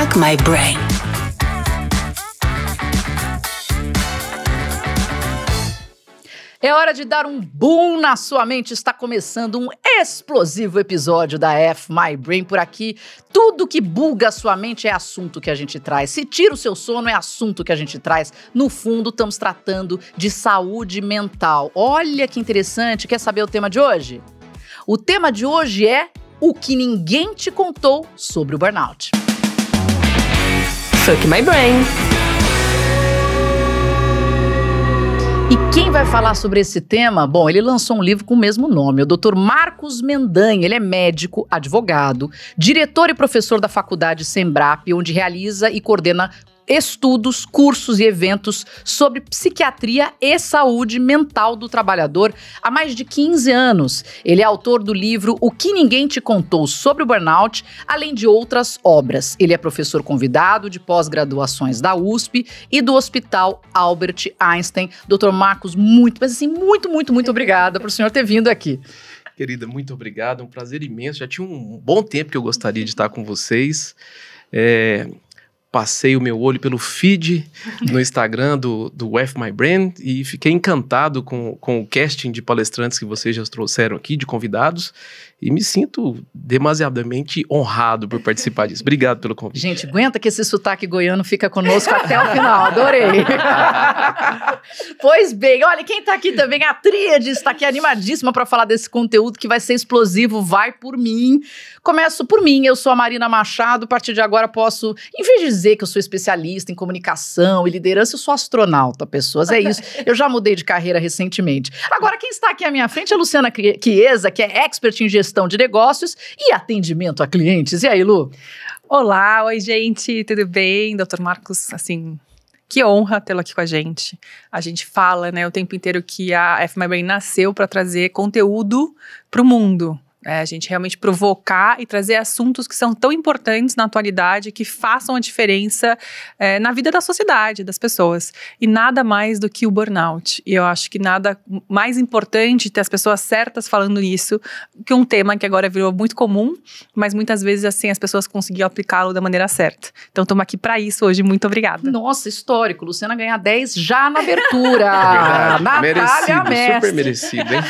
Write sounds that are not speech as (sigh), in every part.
Fuck My Brain. É hora de dar um boom na sua mente. Está começando um explosivo episódio da F My Brain por aqui. Tudo que buga a sua mente é assunto que a gente traz. Se tira o seu sono, é assunto que a gente traz. No fundo, estamos tratando de saúde mental. Olha que interessante. Quer saber o tema de hoje? O tema de hoje é o que ninguém te contou sobre o burnout. Fuck My Brain. E quem vai falar sobre esse tema? Bom, ele lançou um livro com o mesmo nome, o Dr. Marcos Mendanha. Ele é médico, advogado, diretor e professor da Faculdade Sembrap, onde realiza e coordena estudos, cursos e eventos sobre psiquiatria e saúde mental do trabalhador há mais de 15 anos. Ele é autor do livro O que Ninguém Te Contou sobre o Burnout, além de outras obras. Ele é professor convidado de pós-graduações da USP e do Hospital Albert Einstein. Doutor Marcos, muito, mas assim, muito, muito, muito obrigada por o senhor ter vindo aqui. Querida, muito obrigado, um prazer imenso. Já tinha um bom tempo que eu gostaria de estar com vocês. É, passei o meu olho pelo feed no Instagram do, do F My Brand e fiquei encantado com, com o casting de palestrantes que vocês já trouxeram aqui, de convidados, e me sinto demasiadamente honrado por participar disso. Obrigado pelo convite. Gente, aguenta que esse sotaque goiano fica conosco até o final, adorei. (laughs) pois bem, olha, quem está aqui também, a Tríade, está aqui animadíssima para falar desse conteúdo que vai ser explosivo, vai por mim. Começo por mim, eu sou a Marina Machado. A partir de agora posso, em vez de dizer que eu sou especialista em comunicação e liderança, eu sou astronauta, pessoas. É isso. eu já mudei de carreira recentemente. Agora, quem está aqui à minha frente é a Luciana Chiesa, que é expert em gestão de negócios e atendimento a clientes. E aí, Lu? Olá, oi, gente, tudo bem? Doutor Marcos, assim, que honra tê-lo aqui com a gente. A gente fala, né, o tempo inteiro que a F nasceu para trazer conteúdo para o mundo. É a gente realmente provocar e trazer assuntos que são tão importantes na atualidade, que façam a diferença é, na vida da sociedade, das pessoas. E nada mais do que o burnout. E eu acho que nada mais importante ter as pessoas certas falando isso, que um tema que agora virou muito comum, mas muitas vezes assim as pessoas conseguiam aplicá-lo da maneira certa. Então estamos aqui para isso hoje. Muito obrigada. Nossa, histórico. Luciana ganhar 10 já na abertura. (laughs) É Natália merecido, Mestre. Super merecido, hein?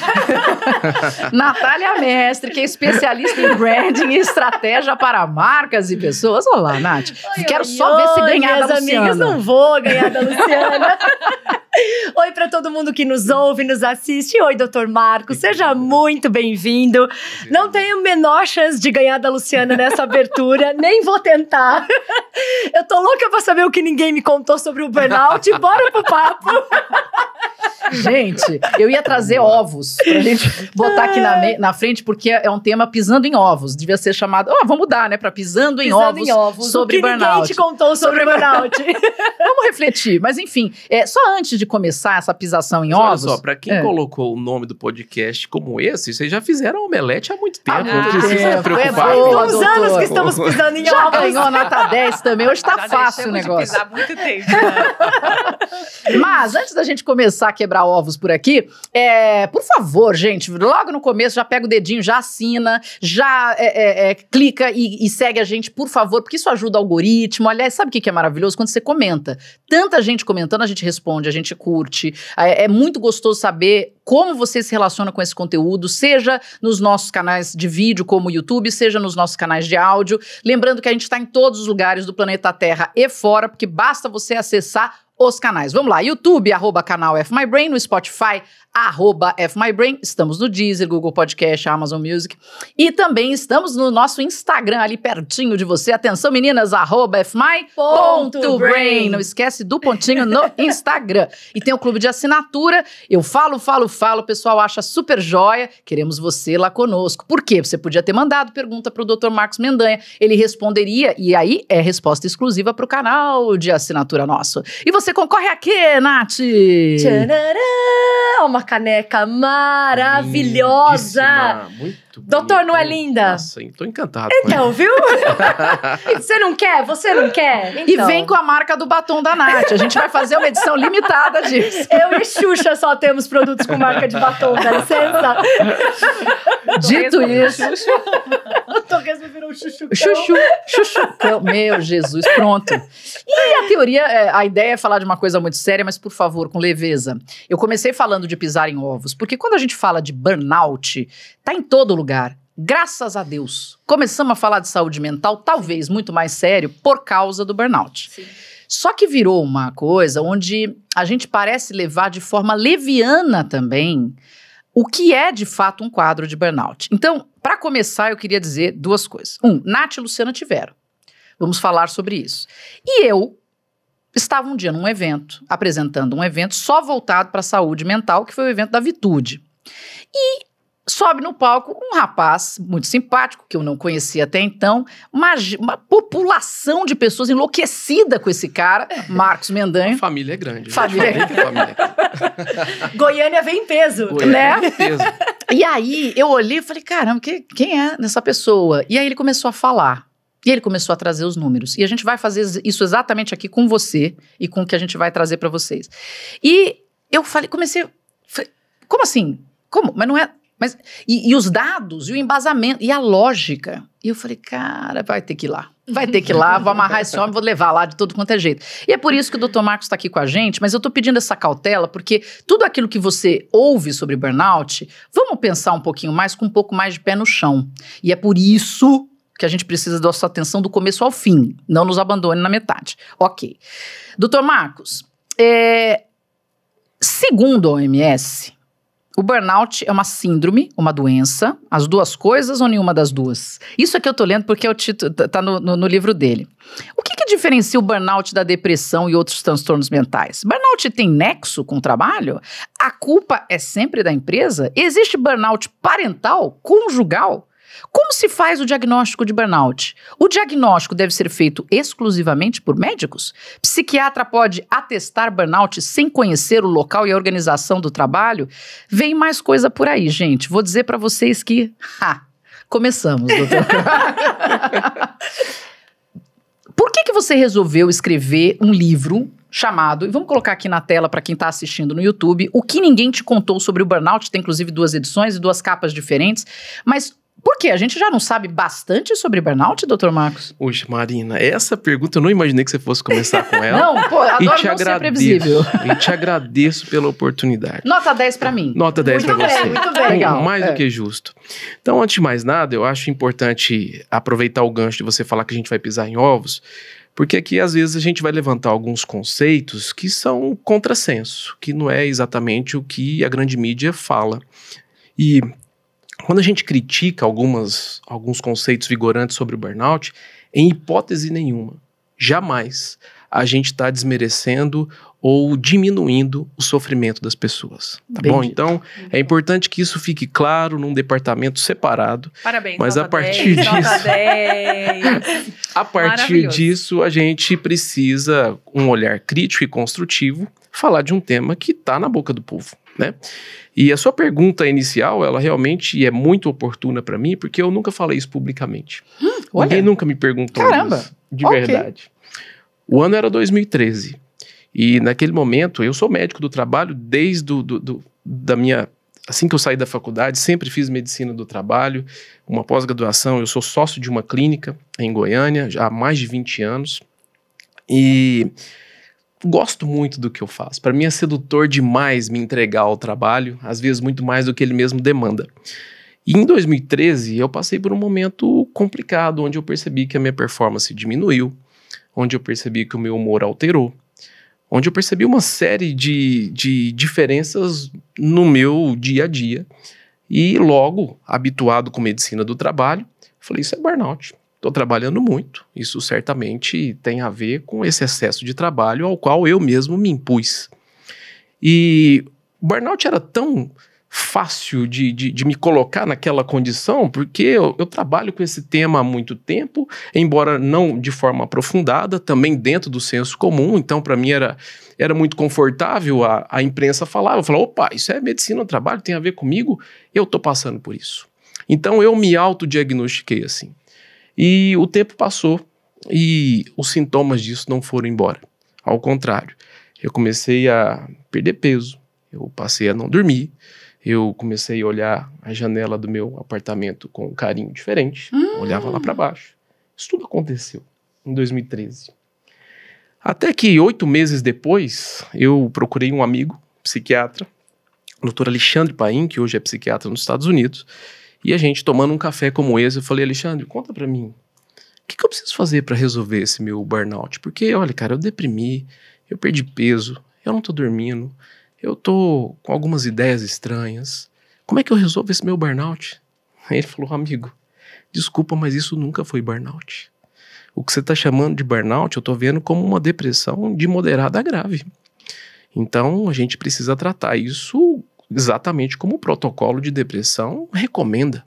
(laughs) Natália Mestre que é especialista em branding e estratégia para marcas e pessoas. Olá, Nath. Oi, Quero oi, só oi, ver se ganhar da Luciana. Minhas amigas não vou ganhar da Luciana. (laughs) (laughs) Oi para todo mundo que nos ouve, nos assiste. Oi, doutor Marco, seja muito bem-vindo. Não tenho menor chance de ganhar da Luciana nessa abertura, (laughs) nem vou tentar. (laughs) Eu tô louca para saber o que ninguém me contou sobre o burnout. Bora pro papo. Gente, eu ia trazer ovos pra gente botar aqui na, na frente, porque é um tema pisando em ovos. Devia ser chamado. Oh, vamos mudar, né? Pra pisando, em, pisando ovos em ovos sobre o que burnout. Ninguém te contou sobre, sobre burnout. vamos refletir, mas enfim, é, só antes de começar essa pisação em Mas ovos. Olha só, para quem é. colocou o nome do podcast como esse, vocês já fizeram omelete há muito tempo. Há ah, não se é, preocupar. É boa, uns anos que estamos pisando em (laughs) já ovos. Já nota 10 também. Hoje tá já fácil o negócio. De pisar muito tempo. Né? (laughs) Mas antes da gente começar a quebrar ovos por aqui, é, por favor, gente, logo no começo já pega o dedinho, já assina, já é, é, é clica e, e, segue a gente, por favor, porque isso ajuda o algoritmo. Aliás, sabe o que é maravilhoso? Quando você comenta. Tanta gente comentando, a gente responde, a gente gente curte. É, é muito gostoso saber como você se relaciona com esse conteúdo, seja nos nossos canais de vídeo, como o YouTube, seja nos nossos canais de áudio. Lembrando que a gente está em todos os lugares do planeta Terra e fora, porque basta você acessar os canais. Vamos lá, YouTube, arroba canal FMyBrain, no Spotify, arroba FMyBrain, estamos no Deezer, Google Podcast, Amazon Music e também estamos no nosso Instagram ali pertinho de você. Atenção meninas, arroba FMy.brain, não esquece do pontinho no (laughs) Instagram. E tem o clube de assinatura, eu falo, falo, falo, o pessoal acha super joia, queremos você lá conosco. Por quê? Você podia ter mandado pergunta para o Dr. Marcos Mendanha, ele responderia e aí é resposta exclusiva para o canal de assinatura nosso. E você você concorre a quê, Nath? Tcharará, uma caneca maravilhosa. muito Doutor, não é linda? Nossa, tô encantado. Então, viu? (laughs) você não quer? Você não quer? Então. E vem com a marca do batom da Nath. A gente vai fazer uma edição limitada disso. (laughs) Eu e Xuxa só temos produtos com marca de batom, dá licença. Dito isso. (laughs) Torresmo virou Chuchu, Meu Jesus, pronto. E a teoria, é, a ideia é falar de uma coisa muito séria, mas por favor, com leveza. Eu comecei falando de pisar em ovos, porque quando a gente fala de burnout, tá em todo lugar. Graças a Deus. Começamos a falar de saúde mental, talvez muito mais sério, por causa do burnout. Sim. Só que virou uma coisa onde a gente parece levar de forma leviana também o que é de fato um quadro de burnout. Então, para começar, eu queria dizer duas coisas. Um, Nath e Luciana tiveram. Vamos falar sobre isso. E eu estava um dia num evento, apresentando um evento só voltado para a saúde mental, que foi o evento da Vitude. E Sobe no palco um rapaz muito simpático, que eu não conhecia até então, uma, uma população de pessoas enlouquecida com esse cara, é. Marcos Mendanha. A família é grande. Né? Família. família (laughs) Goiânia vem em peso. Goiânia né? Vem peso. E aí eu olhei e falei, caramba, que, quem é essa pessoa? E aí ele começou a falar. E ele começou a trazer os números. E a gente vai fazer isso exatamente aqui com você e com o que a gente vai trazer para vocês. E eu falei, comecei. Falei, como assim? Como? Mas não é. Mas, e, e, os dados, e o embasamento, e a lógica. E eu falei, cara, vai ter que ir lá. Vai ter que ir lá, vou amarrar esse homem, vou levar lá de todo quanto é jeito. E é por isso que o Dr. Marcos está aqui com a gente, mas eu estou pedindo essa cautela, porque tudo aquilo que você ouve sobre burnout, vamos pensar um pouquinho mais, com um pouco mais de pé no chão. E é por isso que a gente precisa da sua atenção do começo ao fim. Não nos abandone na metade. Ok. Doutor Marcos, é, segundo a OMS, o burnout é uma síndrome, uma doença, as duas coisas ou nenhuma das duas? Isso é que eu tô lendo porque é o título, tá, tá no, no, no livro dele. O que, que diferencia o burnout da depressão e outros transtornos mentais? Burnout tem nexo com o trabalho? A culpa é sempre da empresa? Existe burnout parental, conjugal? Como se faz o diagnóstico de burnout? O diagnóstico deve ser feito exclusivamente por médicos? Psiquiatra pode atestar burnout sem conhecer o local e a organização do trabalho? Vem mais coisa por aí, gente. Vou dizer para vocês que. Ha, começamos, doutor. (laughs) por que, que você resolveu escrever um livro chamado, e vamos colocar aqui na tela para quem está assistindo no YouTube, o que ninguém te contou sobre o burnout, tem inclusive duas edições e duas capas diferentes, mas por quê? A gente já não sabe bastante sobre burnout, doutor Marcos? Hoje, Marina, essa pergunta eu não imaginei que você fosse começar com ela. (laughs) não, pô, adoro e te não é agradeço, ser previsível. E te agradeço pela oportunidade. Nota 10 para mim. Nota 10 para você. Muito bem, legal. Mais é. do que justo. Então, antes de mais nada, eu acho importante aproveitar o gancho de você falar que a gente vai pisar em ovos, porque aqui às vezes a gente vai levantar alguns conceitos que são contrassenso, que não é exatamente o que a grande mídia fala. E quando a gente critica algumas, alguns conceitos vigorantes sobre o burnout, em hipótese nenhuma, jamais a gente está desmerecendo ou diminuindo o sofrimento das pessoas, tá Bem bom? Dito. Então, uhum. é importante que isso fique claro num departamento separado. Parabéns. Mas a partir 10, disso, (laughs) a partir disso a gente precisa um olhar crítico e construtivo, falar de um tema que está na boca do povo. Né? E a sua pergunta inicial, ela realmente é muito oportuna para mim, porque eu nunca falei isso publicamente. Hum, Ninguém nunca me perguntou Caramba. isso, de okay. verdade. O ano era 2013. E naquele momento, eu sou médico do trabalho desde do, do, do da minha assim que eu saí da faculdade, sempre fiz medicina do trabalho, uma pós-graduação. Eu sou sócio de uma clínica em Goiânia já há mais de 20 anos. E gosto muito do que eu faço. Para mim é sedutor demais me entregar ao trabalho, às vezes muito mais do que ele mesmo demanda. E em 2013 eu passei por um momento complicado, onde eu percebi que a minha performance diminuiu, onde eu percebi que o meu humor alterou, onde eu percebi uma série de, de diferenças no meu dia a dia. E logo, habituado com medicina do trabalho, falei: Isso é burnout. Estou trabalhando muito, isso certamente tem a ver com esse excesso de trabalho ao qual eu mesmo me impus. E o burnout era tão fácil de, de, de, me colocar naquela condição, porque eu, eu, trabalho com esse tema há muito tempo, embora não de forma aprofundada, também dentro do senso comum, então para mim era, era muito confortável a, a imprensa falar, eu falava, opa, isso é medicina, trabalho, tem a ver comigo, eu estou passando por isso. Então eu me autodiagnostiquei assim. E o tempo passou e os sintomas disso não foram embora. Ao contrário, eu comecei a perder peso, eu passei a não dormir, eu comecei a olhar a janela do meu apartamento com um carinho diferente, hum. olhava lá para baixo. Isso tudo aconteceu em 2013. Até que oito meses depois, eu procurei um amigo, psiquiatra, o doutor Alexandre Paim, que hoje é psiquiatra nos Estados Unidos, e a gente tomando um café como esse, eu falei, Alexandre, conta para mim, o que, que, eu preciso fazer para resolver esse meu burnout? Porque, olha, cara, eu deprimi, eu perdi peso, eu não tô dormindo, eu tô com algumas ideias estranhas. Como é que eu resolvo esse meu burnout? Aí ele falou, amigo, desculpa, mas isso nunca foi burnout. O que você está chamando de burnout, eu estou vendo como uma depressão de moderada a grave. Então, a gente precisa tratar isso exatamente como o protocolo de depressão recomenda.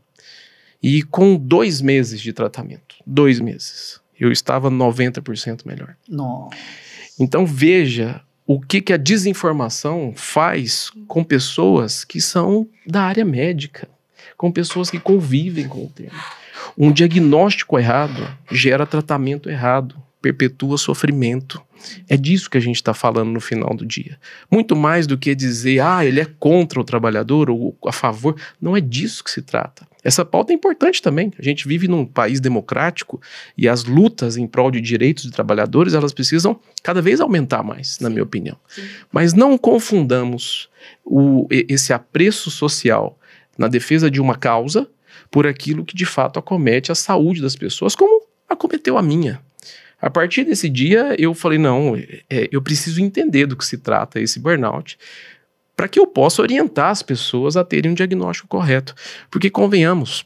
E com dois meses de tratamento, dois meses, eu estava 90% melhor. Nossa. Então veja o que, que a desinformação faz com pessoas que são da área médica, com pessoas que convivem com o tema. Um diagnóstico errado gera tratamento errado perpetua sofrimento. É disso que a gente está falando no final do dia. Muito mais do que dizer, ah, ele é contra o trabalhador ou a favor. Não é disso que se trata. Essa pauta é importante também. A gente vive num país democrático e as lutas em prol de direitos de trabalhadores, elas precisam cada vez aumentar mais, na minha opinião. Sim. Mas não confundamos o, esse apreço social na defesa de uma causa por aquilo que de fato acomete a saúde das pessoas, como acometeu a minha. A partir desse dia, eu falei: não, é, é, eu preciso entender do que se trata esse burnout, para que eu possa orientar as pessoas a terem um diagnóstico correto. Porque, convenhamos,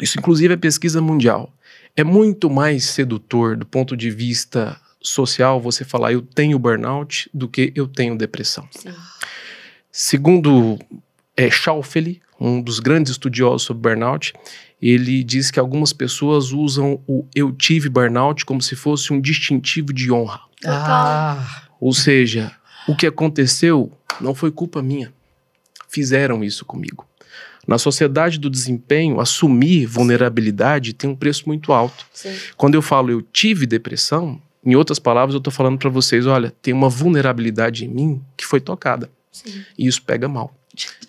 isso inclusive é pesquisa mundial. É muito mais sedutor do ponto de vista social você falar eu tenho burnout do que eu tenho depressão. Sim. Segundo é, Schaufeli, um dos grandes estudiosos sobre burnout, ele diz que algumas pessoas usam o eu tive burnout como se fosse um distintivo de honra. Ah. Ou seja, o que aconteceu não foi culpa minha. Fizeram isso comigo. Na sociedade do desempenho, assumir vulnerabilidade tem um preço muito alto. Sim. Quando eu falo eu tive depressão, em outras palavras, eu estou falando para vocês: olha, tem uma vulnerabilidade em mim que foi tocada. Sim. E isso pega mal.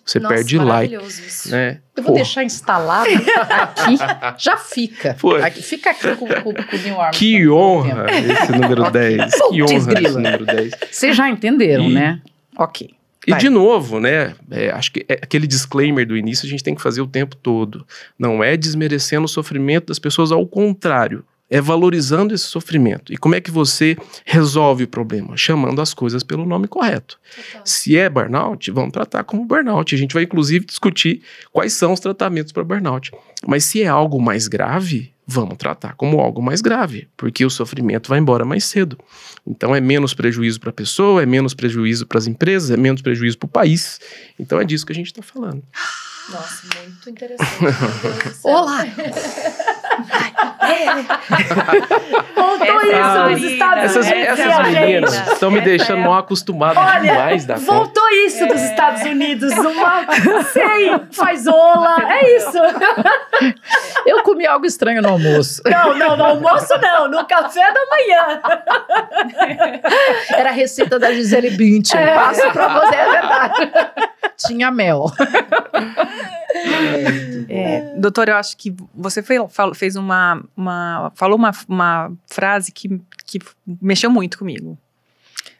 Você Nossa, perde like. Isso. Né? Eu vou deixar instalado aqui, já fica. Aqui, fica aqui com, com, com o Neil Que honra esse número 10. (laughs) que honra esse número 10. Vocês já entenderam, e... né? Ok. E Vai. de novo, né? É, acho que é aquele disclaimer do início a gente tem que fazer o tempo todo. Não é desmerecendo o sofrimento das pessoas, ao contrário é valorizando esse sofrimento. E como é que você resolve o problema? Chamando as coisas pelo nome correto. Se é burnout, vamos tratar como burnout. A gente vai, inclusive, discutir quais são os tratamentos para burnout. Mas se é algo mais grave, vamos tratar como algo mais grave, porque o sofrimento vai embora mais cedo. Então é menos prejuízo para a pessoa, é menos prejuízo para as empresas, é menos prejuízo para o país. Então é disso que a gente está falando. Nossa, muito interessante. (laughs) Olá! (laughs) É. Voltou isso nos é Estados essas, Unidos. Essas meninas estão me essa deixando é. mal acostumada Olha, demais da Voltou conta. isso dos é. Estados Unidos. Uma (laughs) sei, faz ola. É isso. Eu comi algo estranho no almoço. Não, não, no almoço não. No café da manhã. Era a receita da Gisele Bündchen. É. Passo pra você, é verdade. Tinha mel. É. (laughs) É, doutor, eu acho que você foi, falou, fez uma, uma falou uma, uma frase que, que mexeu muito comigo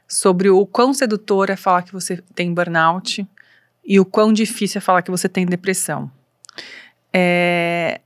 sobre o quão sedutor é falar que você tem burnout e o quão difícil é falar que você tem depressão. É,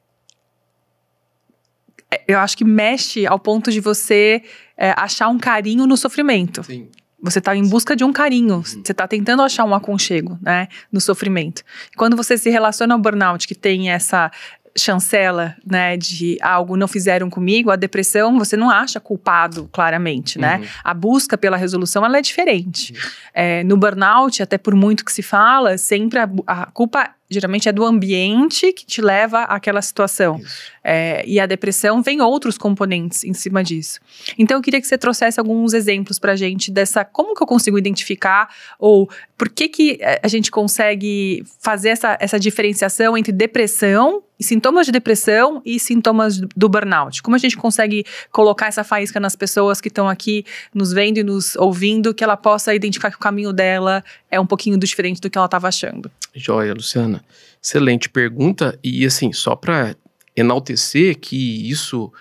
é eu acho que mexe ao ponto de você é, achar um carinho no sofrimento. Sim. Você está em busca de um carinho, uhum. você está tentando achar um aconchego, né, no sofrimento. Quando você se relaciona ao burnout, que tem essa chancela, né, de algo não fizeram comigo, a depressão você não acha culpado, claramente, né? Uhum. A busca pela resolução, ela é diferente. Uhum. É, no burnout, até por muito que se fala, sempre a, a culpa geralmente é do ambiente que te leva àquela situação. É, e a depressão vem outros componentes em cima disso. Então eu queria que você trouxesse alguns exemplos para gente dessa como que eu consigo identificar ou por que que é, a gente consegue fazer essa, essa diferenciação entre depressão sintomas de depressão e sintomas do burnout. Como a gente consegue colocar essa faísca nas pessoas que estão aqui nos vendo e nos ouvindo, que ela possa identificar que o caminho dela é um pouquinho diferente do que ela estava achando. Joia, Luciana. Excelente pergunta. E assim, só para enaltecer que isso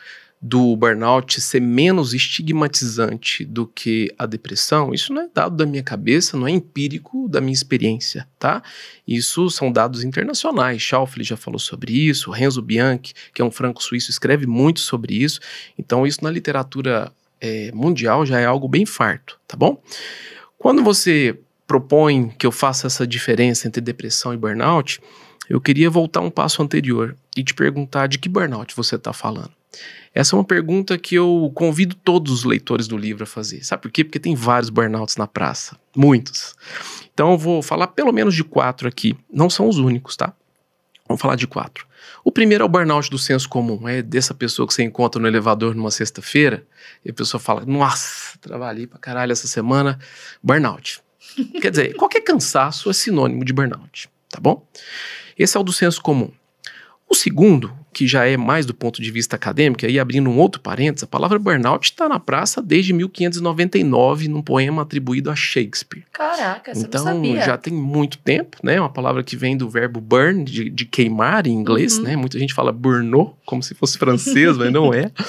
do burnout ser menos estigmatizante do que a depressão, isso não é dado da minha cabeça, não é empírico da minha experiência, tá? Isso são dados internacionais. Schauffele já falou sobre isso, Renzo Bianchi, que é um franco-suíço, escreve muito sobre isso. Então, isso na literatura é, mundial já é algo bem farto, tá bom? Quando você propõe que eu faça essa diferença entre depressão e burnout, eu queria voltar um passo anterior e te perguntar de que burnout você está falando. Essa é uma pergunta que eu convido todos os leitores do livro a fazer. Sabe por quê? Porque tem vários burnouts na praça. Muitos. Então eu vou falar pelo menos de quatro aqui. Não são os únicos, tá? Vamos falar de quatro. O primeiro é o burnout do senso comum. É dessa pessoa que você encontra no elevador numa sexta-feira e a pessoa fala: Nossa, trabalhei pra caralho essa semana. Burnout. Quer dizer, qualquer cansaço é sinônimo de burnout, tá bom? Esse é o do senso comum. O segundo, que já é mais do ponto de vista acadêmico, aí abrindo um outro parênteses, a palavra burnout está na praça desde 1599, num poema atribuído a Shakespeare. Caraca, você então, não sabia. já tem muito tempo, né? Uma palavra que vem do verbo burn, de, de queimar em inglês, uhum. né? Muita gente fala burnou, como se fosse francês, mas não é. (laughs)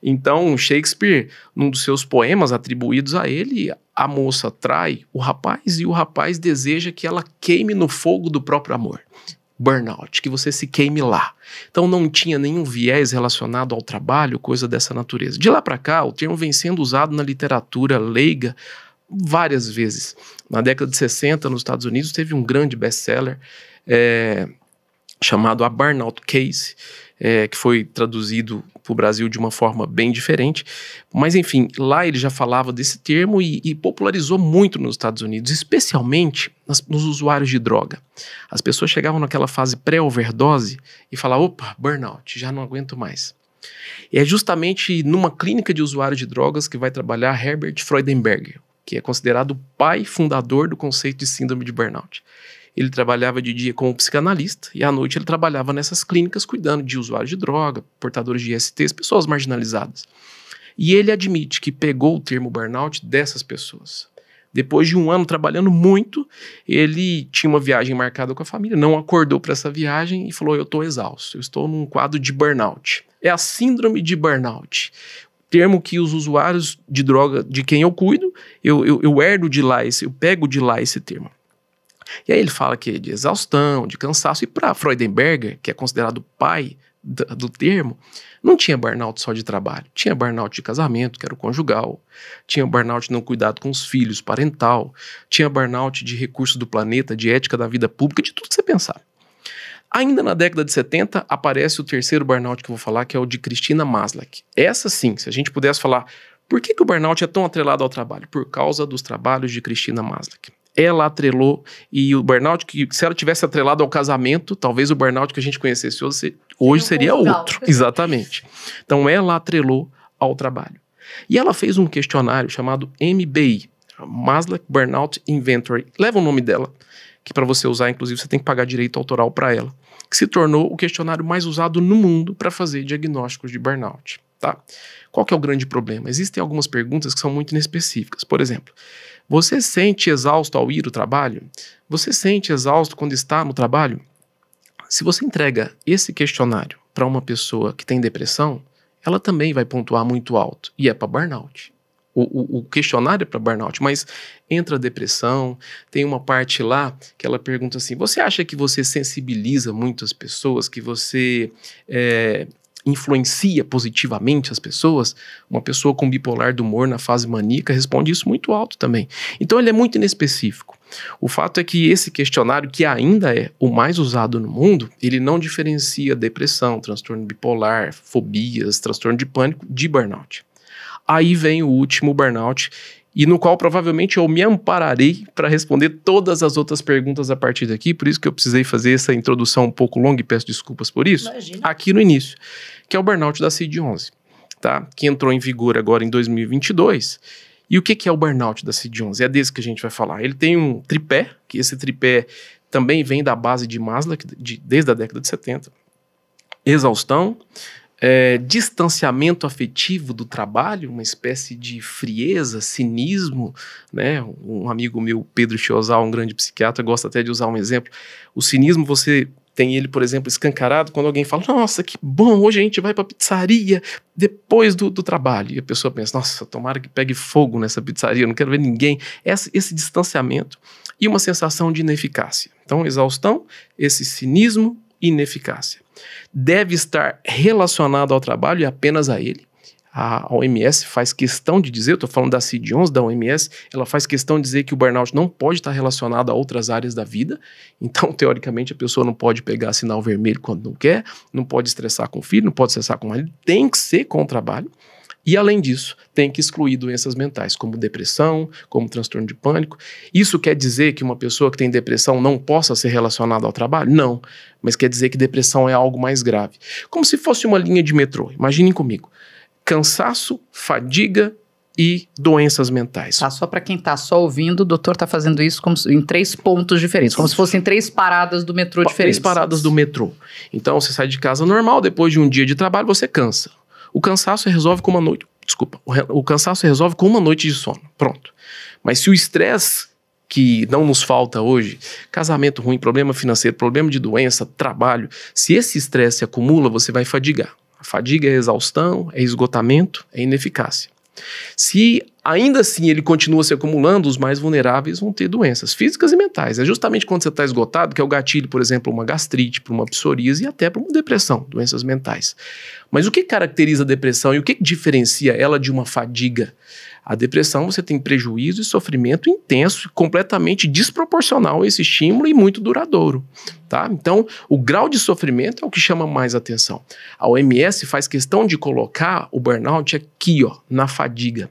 Então, Shakespeare, num dos seus poemas atribuídos a ele, a moça trai o rapaz e o rapaz deseja que ela queime no fogo do próprio amor. Burnout, que você se queime lá. Então não tinha nenhum viés relacionado ao trabalho, coisa dessa natureza. De lá para cá, o termo vem sendo usado na literatura leiga várias vezes. Na década de 60, nos Estados Unidos, teve um grande best-seller é, chamado A Burnout Case, é, que foi traduzido para o Brasil de uma forma bem diferente. Mas, enfim, lá ele já falava desse termo e, e popularizou muito nos Estados Unidos, especialmente nas, nos usuários de droga. As pessoas chegavam naquela fase pré-overdose e falavam: opa, burnout, já não aguento mais. E é justamente numa clínica de usuários de drogas que vai trabalhar Herbert Freudenberger, que é considerado o pai fundador do conceito de síndrome de burnout. Ele trabalhava de dia como psicanalista e à noite ele trabalhava nessas clínicas cuidando de usuários de droga, portadores de ISTs, pessoas marginalizadas. E ele admite que pegou o termo burnout dessas pessoas. Depois de um ano trabalhando muito, ele tinha uma viagem marcada com a família, não acordou para essa viagem e falou: Eu estou exausto, eu estou num quadro de burnout. É a síndrome de burnout termo que os usuários de droga de quem eu cuido, eu, eu, eu herdo de lá, esse, eu pego de lá esse termo. E aí ele fala que de exaustão, de cansaço, e para Freudenberger, que é considerado o pai do termo, não tinha burnout só de trabalho, tinha burnout de casamento, que era o conjugal, tinha burnout não cuidado com os filhos, parental, tinha burnout de recursos do planeta, de ética da vida pública, de tudo que você pensar. Ainda na década de 70 aparece o terceiro burnout que eu vou falar, que é o de Cristina Maslach. Essa sim, se a gente pudesse falar por que, que o burnout é tão atrelado ao trabalho? Por causa dos trabalhos de Cristina Maslach ela atrelou e o burnout que se ela tivesse atrelado ao casamento, talvez o burnout que a gente conhecesse hoje, hoje seria outro, (laughs) exatamente. Então ela atrelou ao trabalho. E ela fez um questionário chamado MBI, Maslach Burnout Inventory. Leva o nome dela, que para você usar inclusive você tem que pagar direito autoral para ela, que se tornou o questionário mais usado no mundo para fazer diagnósticos de burnout. Tá? Qual que é o grande problema? Existem algumas perguntas que são muito inespecíficas. Por exemplo, você sente exausto ao ir ao trabalho? Você sente exausto quando está no trabalho? Se você entrega esse questionário para uma pessoa que tem depressão, ela também vai pontuar muito alto e é para burnout. O, o, o, questionário é para burnout, mas entra a depressão. Tem uma parte lá que ela pergunta assim: você acha que você sensibiliza muitas pessoas, que você é, influencia positivamente as pessoas, uma pessoa com bipolar do humor na fase maníaca responde isso muito alto também. Então ele é muito inespecífico. O fato é que esse questionário, que ainda é o mais usado no mundo, ele não diferencia depressão, transtorno bipolar, fobias, transtorno de pânico de burnout. Aí vem o último burnout, e no qual provavelmente eu me ampararei para responder todas as outras perguntas a partir daqui, por isso que eu precisei fazer essa introdução um pouco longa e peço desculpas por isso, Imagina. aqui no início que é o burnout da CID-11, tá? que entrou em vigor agora em 2022. E o que, que é o burnout da CID-11? É desse que a gente vai falar. Ele tem um tripé, que esse tripé também vem da base de Maslow, de, desde a década de 70. Exaustão, é, distanciamento afetivo do trabalho, uma espécie de frieza, cinismo, né? Um amigo meu, Pedro Chiosal, um grande psiquiatra, gosta até de usar um exemplo. O cinismo, você tem ele, por exemplo, escancarado quando alguém fala: Nossa, que bom, hoje a gente vai para pizzaria depois do, do trabalho. E a pessoa pensa: Nossa, tomara que pegue fogo nessa pizzaria, eu não quero ver ninguém. Esse, esse distanciamento e uma sensação de ineficácia. Então, exaustão, esse cinismo, ineficácia. Deve estar relacionado ao trabalho e apenas a ele a, OMS faz questão de dizer, eu estou falando da CID-11 da OMS, ela faz questão de dizer que o burnout não pode estar relacionado a outras áreas da vida. (laughs) Então, teoricamente, a pessoa não pode pegar sinal vermelho quando não quer, não pode estressar com o filho, não pode estressar com o marido, tem que ser com o trabalho. E além disso, tem que excluir doenças mentais, como depressão, como transtorno de pânico. Isso quer dizer que uma pessoa que tem depressão não possa ser relacionada ao trabalho? Não, mas quer dizer que depressão é algo mais grave. Como se fosse uma linha de metrô. Imaginem comigo cansaço, fadiga e doenças mentais. Tá, só para quem está só ouvindo, o doutor está fazendo isso se, em três pontos diferentes, como se fossem três paradas do metrô pa diferentes. Três paradas do metrô. Então você sai de casa normal, depois de um dia de trabalho você cansa. O cansaço resolve com uma noite, desculpa, o, o cansaço resolve com uma noite de sono. Pronto. Mas se o estresse que não nos falta hoje, casamento ruim, problema financeiro, problema de doença, trabalho, se esse estresse se acumula, você vai fadigar. A fadiga é exaustão, é esgotamento, é ineficácia. Se ainda assim ele continua se acumulando, os mais vulneráveis vão ter doenças físicas e mentais. É justamente quando você está esgotado que é o gatilho, por exemplo, uma gastrite, para uma psoríase e até para uma depressão, doenças mentais. Mas o que caracteriza a depressão e o que diferencia ela de uma fadiga? A depressão você tem prejuízo e sofrimento intenso, completamente desproporcional a esse estímulo e muito duradouro. Tá? Então, o grau de sofrimento é o que chama mais atenção. A OMS faz questão de colocar o burnout aqui, ó, na fadiga.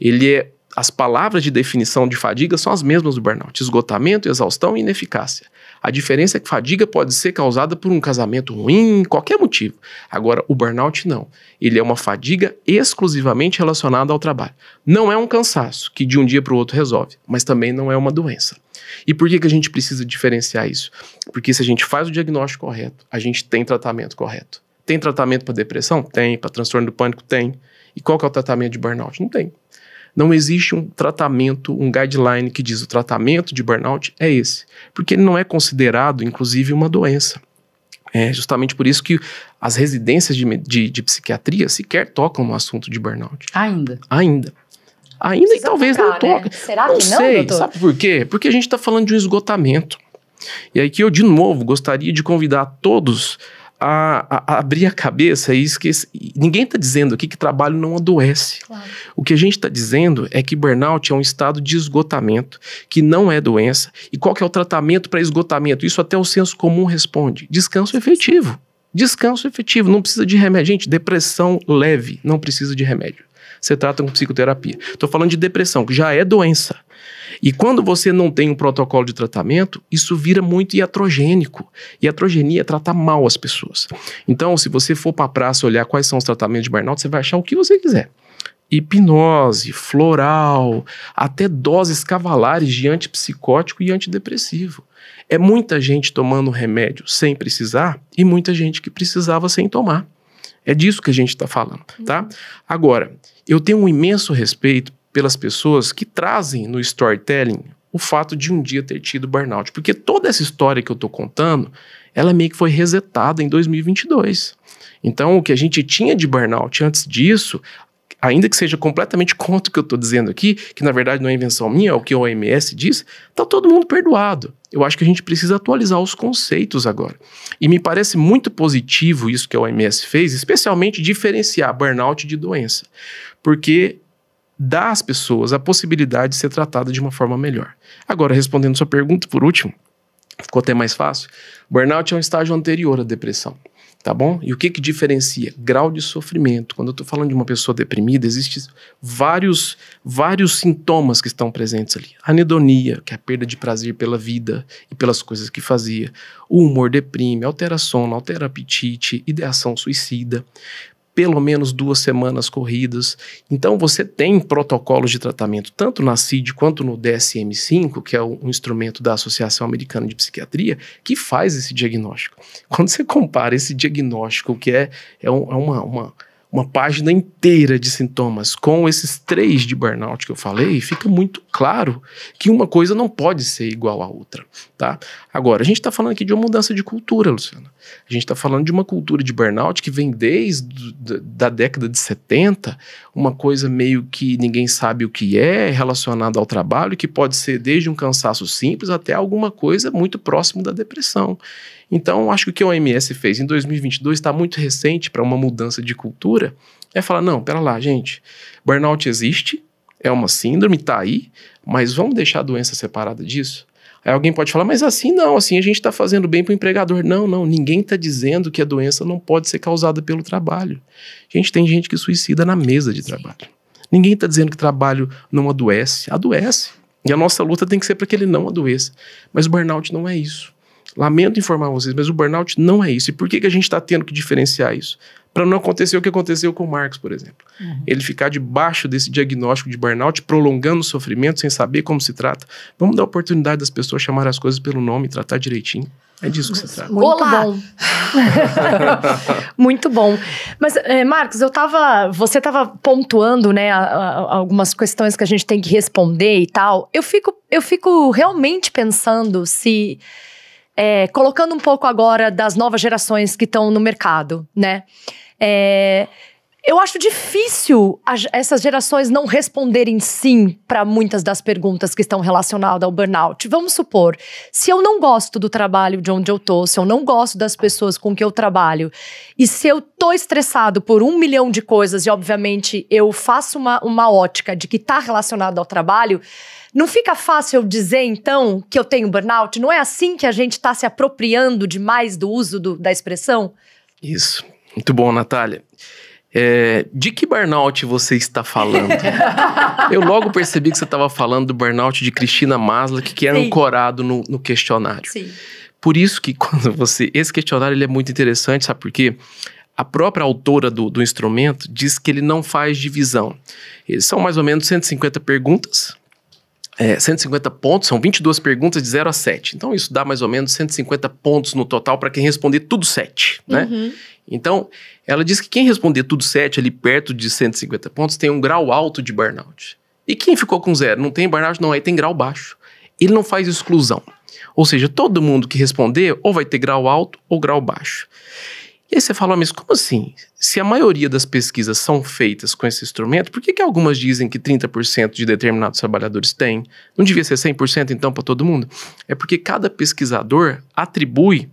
Ele é as palavras de definição de fadiga são as mesmas do burnout: esgotamento, exaustão e ineficácia. A diferença é que fadiga pode ser causada por um casamento ruim, qualquer motivo. Agora, o burnout não. Ele é uma fadiga exclusivamente relacionada ao trabalho. Não é um cansaço que de um dia para o outro resolve, mas também não é uma doença. E por que, que a gente precisa diferenciar isso? Porque se a gente faz o diagnóstico correto, a gente tem tratamento correto. Tem tratamento para depressão? Tem. Para transtorno do pânico? Tem. E qual que é o tratamento de burnout? Não tem. Não existe um tratamento, um guideline que diz o tratamento de burnout é esse, porque ele não é considerado, inclusive, uma doença. É justamente por isso que as residências de, de, de psiquiatria sequer tocam no assunto de burnout. Ainda. Ainda. Ainda Precisa e talvez tocar, né? não toque. Né? Será não que não, sei. doutor? Sabe por quê? Porque a gente está falando de um esgotamento. E aí que eu, de novo, gostaria de convidar todos a, a, abrir a cabeça e esquecer. Ninguém está dizendo aqui que trabalho não adoece. Claro. O que a gente está dizendo é que burnout é um estado de esgotamento, que não é doença. E qual que é o tratamento para esgotamento? Isso até o senso comum responde: descanso efetivo. Descanso efetivo, não precisa de remédio. Gente, depressão leve não precisa de remédio. Você trata com psicoterapia. Estou falando de depressão, que já é doença. E quando você não tem um protocolo de tratamento, isso vira muito iatrogênico. Iatrogenia é tratar mal as pessoas. Então, se você for para a praça olhar quais são os tratamentos de burnout, você vai achar o que você quiser. Hipnose, floral, até doses cavalares de antipsicótico e antidepressivo. É muita gente tomando remédio sem precisar e muita gente que precisava sem tomar. É disso que a gente está falando, tá? Uhum. Agora, eu tenho um imenso respeito pelas pessoas que trazem no storytelling o fato de um dia ter tido burnout. Porque toda essa história que eu estou contando, ela meio que foi resetada em 2022. Então, o que a gente tinha de burnout antes disso, ainda que seja completamente (laughs) contra o que eu estou dizendo aqui, que na verdade não é invenção minha, é o que o OMS diz, está todo mundo perdoado. Eu acho que a gente precisa atualizar os conceitos agora. E me parece muito positivo isso que a OMS fez, especialmente diferenciar burnout de doença. Porque dá às pessoas a possibilidade de ser tratada de uma forma melhor. Agora, respondendo sua pergunta, por último, ficou até mais fácil. Burnout é um estágio anterior à depressão, tá bom? E o que, que diferencia? Grau de sofrimento. Quando eu estou falando de uma pessoa deprimida, existem vários, vários sintomas que estão presentes ali. Anedonia, que é a perda de prazer pela vida e pelas coisas que fazia. O humor deprime, altera sono, altera apetite, ideação suicida pelo menos duas semanas corridas. Então, você tem protocolos de tratamento, tanto na CID quanto no DSM-5, que é um instrumento da Associação Americana de Psiquiatria, que faz esse diagnóstico. Quando você compara esse diagnóstico, que é, é, é uma, uma uma página inteira de sintomas com esses três de burnout que eu falei, fica muito claro que uma coisa não pode ser igual à outra, tá? Agora, a gente está falando aqui de uma mudança de cultura, Luciana. A gente está falando de uma cultura de burnout que vem desde da década de 70, uma coisa meio que ninguém sabe o que é, relacionada ao trabalho, que pode ser desde um cansaço simples até alguma coisa muito próximo da depressão. Então, acho que o que a OMS fez em 2022 está muito recente para uma mudança de cultura, cura é falar: não, pera lá, gente, burnout existe, é uma síndrome, tá aí, mas vamos deixar a doença separada disso? Aí alguém pode falar, mas assim não, assim a gente está fazendo bem para o empregador. Não, não, ninguém está dizendo que a doença não pode ser causada pelo trabalho. Gente, tem gente que suicida na mesa de trabalho. Ninguém está dizendo que trabalho não adoece. Adoece. E a nossa luta tem que ser para que ele não adoeça. Mas o burnout não é isso. Lamento informar vocês, mas o burnout não é isso. E por que, que a gente está tendo que diferenciar isso? para não acontecer o que aconteceu com o Marcos, por exemplo. Uhum. Ele ficar debaixo desse diagnóstico de burnout, prolongando o sofrimento sem saber como se trata. Vamos dar a oportunidade das pessoas chamar as coisas pelo nome, e tratar direitinho. É disso que se trata. Muito Olá. bom. (laughs) Muito bom. Mas, é, Marcos, eu tava. Você estava pontuando, né, a, a, algumas questões que a gente tem que responder e tal. Eu fico, eu fico realmente pensando se. É, colocando um pouco agora das novas gerações que estão no mercado, né? É, eu acho difícil essas gerações não responderem sim para muitas das perguntas que estão relacionadas ao burnout. Vamos supor, se eu não gosto do trabalho de onde eu tô, se eu não gosto das pessoas com que eu trabalho, e se eu tô estressado por um milhão de coisas, e obviamente eu faço uma, uma ótica de que está relacionado ao trabalho, não fica fácil eu dizer, então, que eu tenho burnout? Não é assim que a gente está se apropriando demais do uso do, da expressão? Isso. Muito bom, Natália. É, de que burnout você está falando? (laughs) eu logo percebi que você estava falando do burnout de Cristina Maslach, que é Sim. ancorado no, no questionário. Sim. Por isso que quando você. Esse questionário ele é muito interessante, sabe por quê? A própria autora do, do instrumento diz que ele não faz divisão. são mais ou menos 150 perguntas, é, 150 pontos, são 22 perguntas de 0 a 7. Então, isso dá mais ou menos 150 pontos no total para quem responder tudo 7, né? Uhum. Então, ela diz que quem responder tudo 7 ali perto de 150 pontos tem um grau alto de burnout. E quem ficou com zero? Não tem burnout? Não, aí tem grau baixo. Ele não faz exclusão. Ou seja, todo mundo que responder ou vai ter grau alto ou grau baixo. E aí você fala, mas como assim? Se a maioria das pesquisas são feitas com esse instrumento, por que, que algumas dizem que 30% de determinados trabalhadores têm? Não devia ser 100% então para todo mundo? É porque cada pesquisador atribui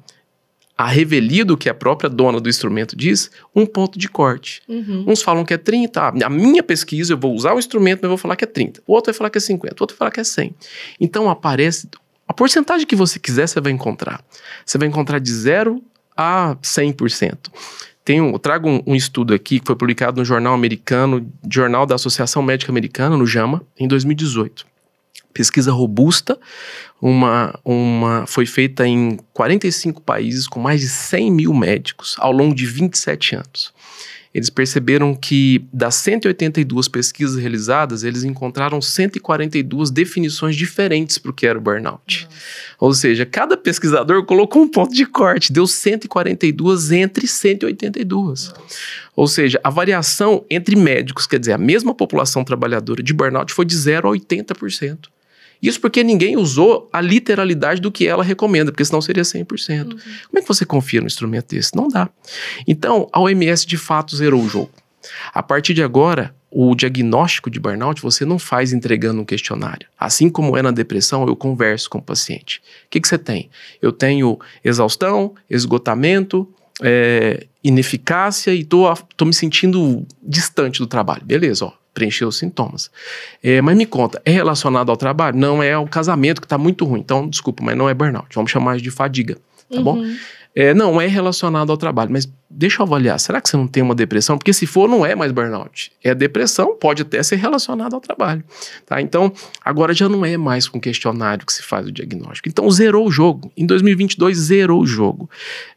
a revelia do que a própria dona do instrumento diz, um ponto de corte. Uhum. Uns falam que é 30, ah, a minha pesquisa eu vou usar o instrumento, mas eu vou falar que é 30. O outro vai falar que é 50, o outro vai falar que é 100. Então aparece a porcentagem que você quiser, você vai encontrar. Você vai encontrar de 0 a 100%. Tem um, trago um, um, estudo aqui que foi publicado no jornal americano, jornal da Associação Médica Americana, no JAMA, em 2018. Pesquisa robusta, uma, uma foi feita em 45 países com mais de 100 mil médicos ao longo de 27 anos eles perceberam que das 182 pesquisas realizadas, eles encontraram 142 definições diferentes para o que era o burnout. Uhum. Ou seja, cada pesquisador colocou um ponto de corte, deu 142 entre 182. Uhum. Ou seja, a variação entre médicos, quer dizer, a mesma população trabalhadora de burnout foi de 0 a 80%. Isso porque ninguém usou a literalidade do que ela recomenda, porque senão seria 100%. Uhum. Como é que você confia num instrumento desse? Não dá. Então, a OMS de fato zerou o jogo. A partir de agora, o diagnóstico de burnout você não faz entregando um questionário. Assim como é na depressão, eu converso com o paciente. O que, que você tem? Eu tenho exaustão, esgotamento, é, ineficácia e tô, tô me sentindo distante do trabalho. Beleza, ó preencher os sintomas. É, mas me conta, é relacionado ao trabalho? Não, é o casamento que está muito ruim. Então, desculpa, mas não é burnout. Vamos chamar de fadiga, tá uhum. bom? É, não é relacionado ao trabalho, mas deixa eu avaliar. Será que você não tem uma depressão? Porque se for, não é mais burnout. É depressão, pode até ser relacionado ao trabalho. Tá? Então, agora já não é mais com questionário que se faz o diagnóstico. Então, zerou o jogo. Em 2022, zerou o jogo.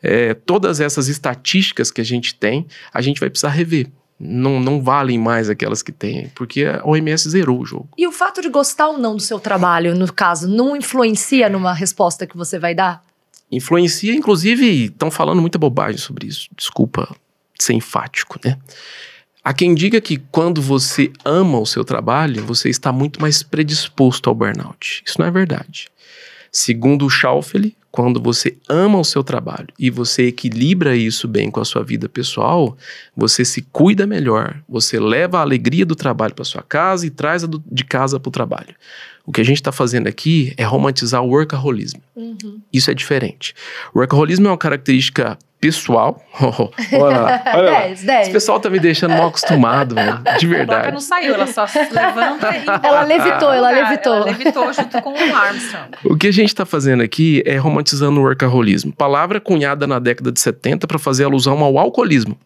É, todas essas estatísticas que a gente tem, a gente vai precisar rever não, não valem mais aquelas que têm, porque a OMS zerou o jogo. E o fato de gostar ou não do seu trabalho, no caso, não influencia numa resposta que você vai dar? Influencia, inclusive, estão falando muita bobagem sobre isso. Desculpa ser enfático, né? Há quem diga que quando você ama o seu trabalho, você está muito mais predisposto ao burnout. Isso não é verdade. Segundo o Schaufele, quando você ama o seu trabalho e você equilibra isso bem com a sua vida pessoal, você se cuida melhor, você leva a alegria do trabalho para sua casa e traz a do, de casa para o trabalho. O que a gente está fazendo aqui é romantizar o workaholismo. Uhum. Isso é diferente. O workaholismo é uma característica pessoal. (laughs) olha lá. (laughs) Olha 10, 10. Esse pessoal tá me deixando mal acostumado, mano, de verdade. Ela não saiu, ela só se levanta e. Ela levitou, ela levitou. Ela levitou junto com o Armstrong. O que a gente tá fazendo aqui é romantizando o workaholismo. Palavra cunhada na década de 70 para fazer alusão ao alcoolismo.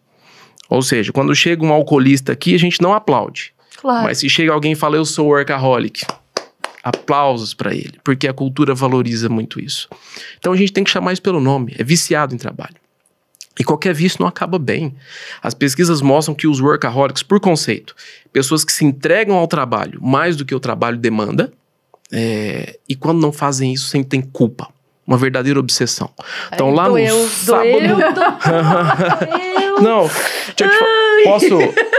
Ou seja, quando chega um alcoolista aqui, a gente não aplaude. Claro. Mas se chega alguém e fala, eu sou workaholic, aplausos para ele, porque a cultura valoriza muito isso. Então a gente tem que chamar isso pelo nome, é viciado em trabalho. E qualquer vício não acaba bem. As pesquisas mostram que os workaholics, por conceito, pessoas que se entregam ao trabalho mais do que o trabalho demanda, é, e quando não fazem isso, sentem culpa. Uma verdadeira obsessão. Então, Ai, lá doeu, no sábado. (laughs) Doeu, não, deixa eu te posso,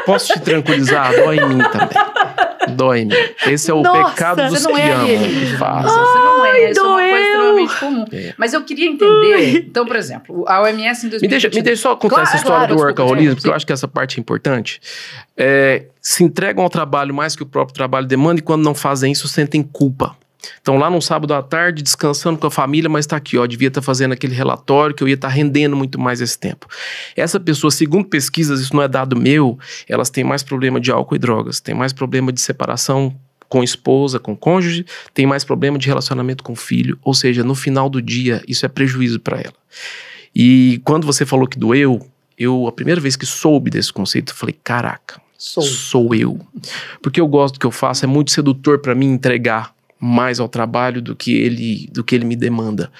posso te tranquilizar? Dói em mim também. Dói em mim. Esse é o Nossa, pecado dos que é amam. Fazem. Você não Ai, Isso doeu. é uma coisa extremamente comum. É. Mas eu queria entender. Ai. Então, por exemplo, a OMS em 2020... Me deixa, me deixa só contar claro, essa história claro, do workaholismo, porque eu acho que essa parte é importante. É, se entregam ao trabalho mais que o próprio trabalho demanda e quando não fazem isso, sentem culpa. Então, lá num sábado à tarde, descansando com a família, mas está aqui, ó, devia estar tá fazendo aquele relatório que eu ia estar tá rendendo muito mais esse tempo. Essa pessoa, segundo pesquisas, isso não é dado meu, elas têm mais problema de álcool e drogas, têm mais problema de separação com esposa, com cônjuge, tem mais problema de relacionamento com filho, ou seja, no final do dia isso é prejuízo para ela. E quando você falou que doeu, eu a primeira vez que soube desse conceito, falei, caraca, sou, sou eu. Porque eu gosto do que eu faço, é muito sedutor para mim entregar mais ao trabalho do que ele do que ele me demanda.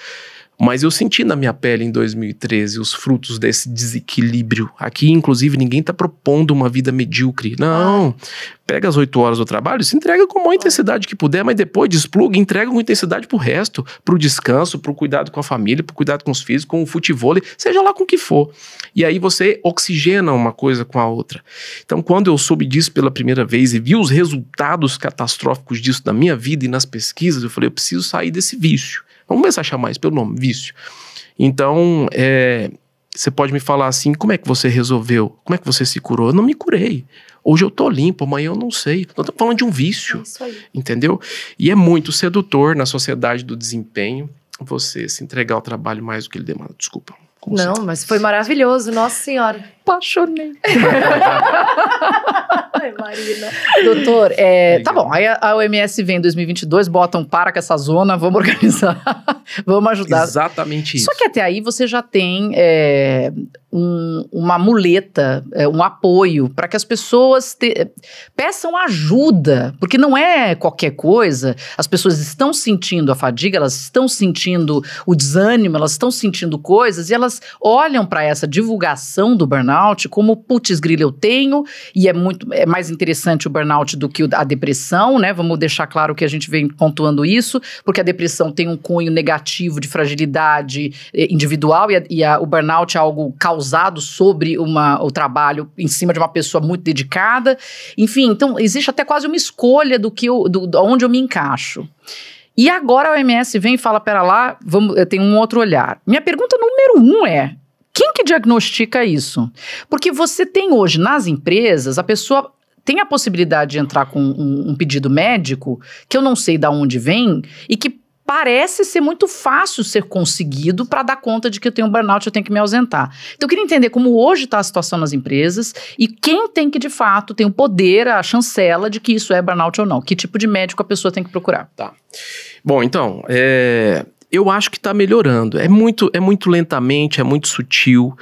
Mas eu senti na minha pele em 2013 os frutos desse desequilíbrio. Aqui, inclusive, ninguém está propondo uma vida medíocre. Não. Ah. Pega as oito horas do trabalho, se entrega com a maior intensidade que puder, mas depois despluga, entrega com intensidade pro resto, pro descanso, pro cuidado com a família, pro cuidado com os filhos, com o futebol, seja lá com o que for. E aí você oxigena uma coisa com a outra. Então, quando eu soube disso pela primeira vez e vi os resultados catastróficos disso na minha vida e nas pesquisas, eu falei, eu preciso sair desse vício. Vamos começar a chamar mais pelo nome, vício. Então, é, você pode me falar assim: como é que você resolveu? Como é que você se curou? Eu não me curei. Hoje eu tô limpo, amanhã eu não sei. Nós estamos falando de um vício. É entendeu? E é muito sedutor na sociedade do desempenho você se entregar ao trabalho mais do que ele demanda. Desculpa não, mas foi maravilhoso, nossa senhora. Apaixonei. (laughs) Ai, Marina. Doutor, é, tá bom, aí a OMS vem em 2022, botam para com essa zona, vamos organizar, (laughs) vamos ajudar. Exatamente isso. Só que até aí você já tem é, um, uma muleta, é, um apoio para que as pessoas te, é, peçam ajuda, porque não é qualquer coisa. As pessoas estão sentindo a fadiga, elas estão sentindo o desânimo, elas estão sentindo coisas e elas pessoas olham para essa divulgação do burnout como, putz, grilo, eu tenho, e é muito é mais interessante o burnout do que a depressão, né? Vamos deixar claro que a gente vem pontuando isso, porque a depressão tem um cunho negativo de fragilidade eh, individual e, a, e a, o burnout é algo causado sobre uma, o trabalho em cima de uma pessoa muito dedicada. Enfim, então existe até quase uma escolha do que eu, do, do onde eu me encaixo. E agora a OMS vem e fala: pera lá, vamos, eu tenho um outro olhar. Minha pergunta número um é: quem que diagnostica isso? Porque você tem hoje nas empresas, a pessoa tem a possibilidade de entrar com um, um pedido médico, que eu não sei de onde vem, e que parece ser muito fácil ser conseguido para dar conta de que eu tenho burnout, eu tenho que me ausentar. Então eu queria entender como hoje está a situação nas empresas e quem tem que, de fato, tem o poder, a chancela de que isso é burnout ou não. Que tipo de médico a pessoa tem que procurar. Tá. Bom, então, é, eu acho que está melhorando. É muito, é muito lentamente, é muito sutil,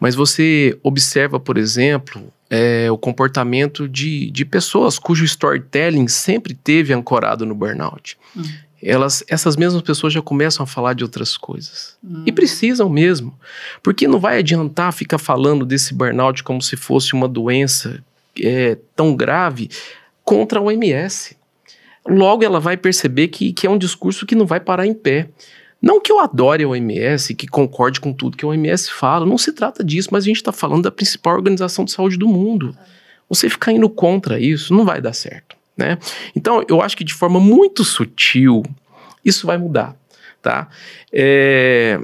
mas você observa, por exemplo, é, o comportamento de, de pessoas cujo storytelling sempre teve ancorado no burnout. Hum elas, essas mesmas pessoas já começam a falar de outras coisas. Hum. E precisam mesmo. Porque não vai adiantar ficar falando desse burnout como se fosse uma doença é, tão grave contra a OMS. Logo ela vai perceber que, que é um discurso que não vai parar em pé. Não que eu adore a OMS, que concorde com tudo que a OMS fala, não se trata disso, mas a gente está falando da principal organização de saúde do mundo. É. Você ficar indo contra isso não vai dar certo. Né? Então, eu acho que de forma muito sutil, isso vai mudar, tá? É...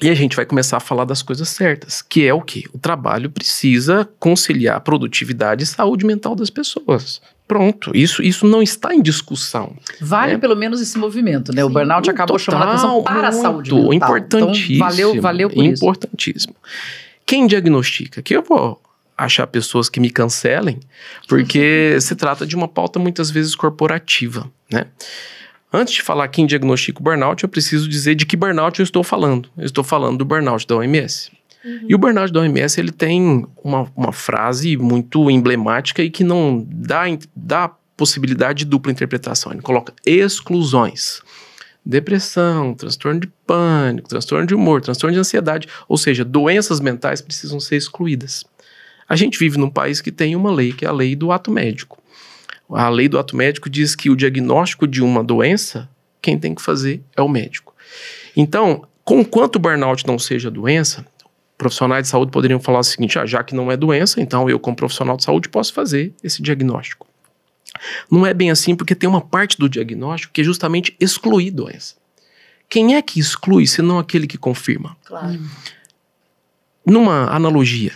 E a gente vai começar a falar das coisas certas, que é o que? O trabalho precisa conciliar produtividade e saúde mental das pessoas. Pronto, isso, isso não está em discussão. Vale né? pelo menos esse movimento, né? Sim, o burnout acabou total, chamando a atenção para muito, a saúde mental. Importantíssimo. Então, valeu, valeu por importantíssimo. isso. Importantíssimo. Quem diagnostica? Que eu vou achar pessoas que me cancelem, porque uhum. se trata de uma pauta muitas vezes corporativa, né? Antes de falar aqui em diagnóstico burnout, eu preciso dizer de que burnout eu estou falando. Eu estou falando do burnout da OMS. Uhum. E o burnout da OMS, ele tem uma, uma frase muito emblemática e que não dá, dá possibilidade de dupla interpretação. Ele coloca exclusões depressão, transtorno de pânico, transtorno de humor, transtorno de ansiedade, ou seja, doenças mentais precisam ser excluídas. A gente vive num país que tem uma lei, que é a lei do ato médico. A lei do ato médico diz que o diagnóstico de uma doença, quem tem que fazer é o médico. Então, conquanto o burnout não seja doença, profissionais de saúde poderiam falar o seguinte: ah, já que não é doença, então eu, como profissional de saúde, posso fazer esse diagnóstico. Não é bem assim, porque tem uma parte do diagnóstico que é justamente excluir doença. Quem é que exclui, senão aquele que confirma? Claro. Numa analogia,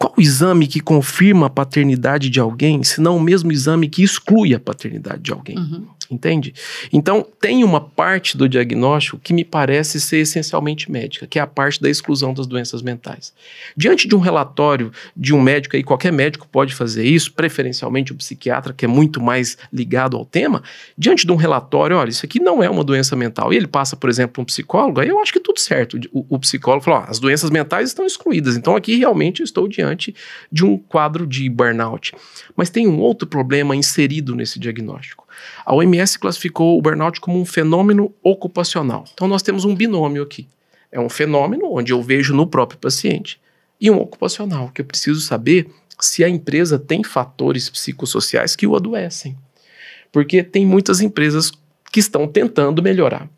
qual o exame que confirma a paternidade de alguém, se não o mesmo exame que exclui a paternidade de alguém? Uhum entende? Então, tem uma parte do diagnóstico que me parece ser essencialmente médica, que é a parte da exclusão das doenças mentais. Diante de um relatório de um médico, e qualquer médico pode fazer isso, preferencialmente o um psiquiatra, que é muito mais ligado ao tema, diante de um relatório, olha, isso aqui não é uma doença mental, e ele passa, por exemplo, um psicólogo, aí eu acho que tudo certo. O, o psicólogo fala, ah, ó, as doenças mentais estão excluídas, então aqui realmente eu estou diante de um quadro de burnout. Mas tem um outro problema inserido nesse diagnóstico. A OMS classificou o burnout como um fenômeno ocupacional. Então nós temos um binômio aqui. É um fenômeno onde eu vejo no próprio paciente e um ocupacional, que eu preciso saber se a empresa tem fatores psicossociais que o adoecem. Porque tem muitas empresas que estão tentando melhorar.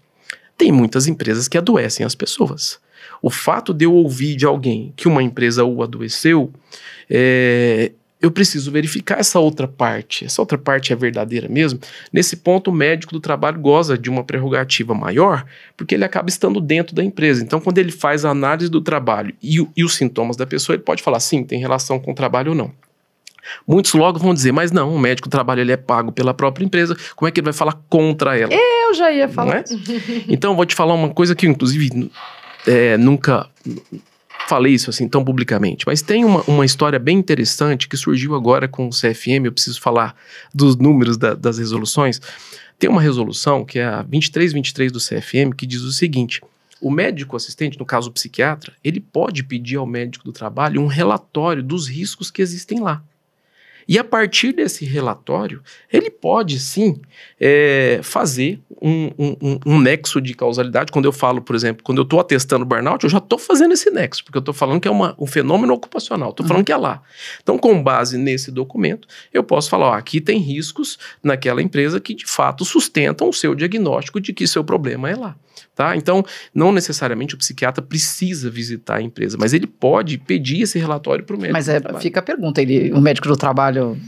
Tem muitas empresas que adoecem as pessoas. O fato de eu ouvir de alguém que uma empresa o adoeceu, é, eu preciso verificar essa outra parte. Essa outra parte é verdadeira mesmo? Nesse ponto, o médico do trabalho goza de uma prerrogativa maior, porque ele acaba estando dentro da empresa. Então, quando ele faz a análise do trabalho e, e os sintomas da pessoa, ele pode falar, sim, tem relação com o trabalho ou não. Muitos logo vão dizer, mas não, o médico trabalho ele é pago pela própria empresa, como é que ele vai falar contra ela? Eu já ia falar. É? Então, vou te falar uma coisa que, inclusive, é, nunca falei isso assim tão publicamente, mas tem uma, uma história bem interessante que surgiu agora com o CFM. Eu preciso falar dos números da, das resoluções. Tem uma resolução que é a 2323 do CFM que diz o seguinte: o médico assistente, no caso o psiquiatra, ele pode pedir ao médico do trabalho um relatório dos riscos que existem lá. E a partir desse relatório, ele pode sim é, fazer um, um, um, nexo de causalidade. Quando eu falo, por exemplo, quando eu estou atestando burnout, eu já estou fazendo esse nexo, porque eu estou falando que é uma, um fenômeno ocupacional, estou uhum. falando que é lá. Então, com base nesse documento, eu posso falar: ó, aqui tem riscos naquela empresa que de fato sustentam o seu diagnóstico de que seu problema é lá. Tá? Então, não necessariamente o psiquiatra precisa visitar a empresa, mas ele pode pedir esse relatório para o médico. Mas é, fica a pergunta: ele, o médico do trabalho primeiro.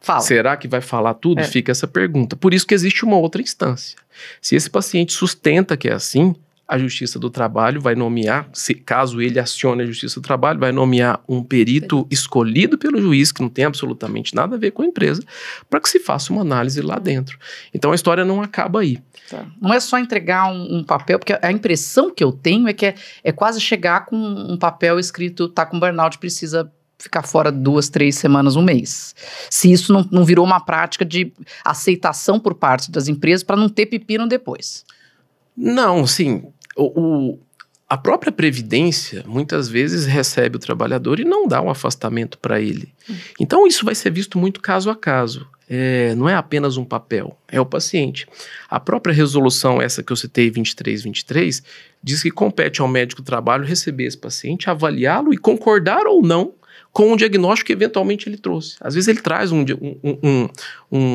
Fala. Será que vai falar tudo? É. Fica essa pergunta. Por isso que existe uma outra instância. Se esse paciente sustenta que é assim, a Justiça do Trabalho vai nomear, se caso ele acione a Justiça do Trabalho, vai nomear um perito escolhido pelo juiz, que não tem absolutamente nada a ver com a empresa, para que se faça uma análise lá dentro. Então a história não acaba aí. Tá. Não é só entregar um, um, papel, porque a impressão que eu tenho é que é, é quase chegar com um papel escrito, tá com burnout, precisa ficar fora duas, três semanas, um mês. Se isso não, não virou uma prática de aceitação por parte das empresas para não ter pepino depois. Não, sim. O, o, a própria Previdência muitas vezes recebe o trabalhador e não dá um afastamento para ele. Então isso vai ser visto muito caso a caso. É, não é apenas um papel, é o paciente. A própria resolução, essa que eu citei, 2323, diz que compete ao médico do trabalho receber esse paciente, avaliá-lo e concordar ou não com um diagnóstico que eventualmente ele trouxe. Às vezes ele traz um, um, um,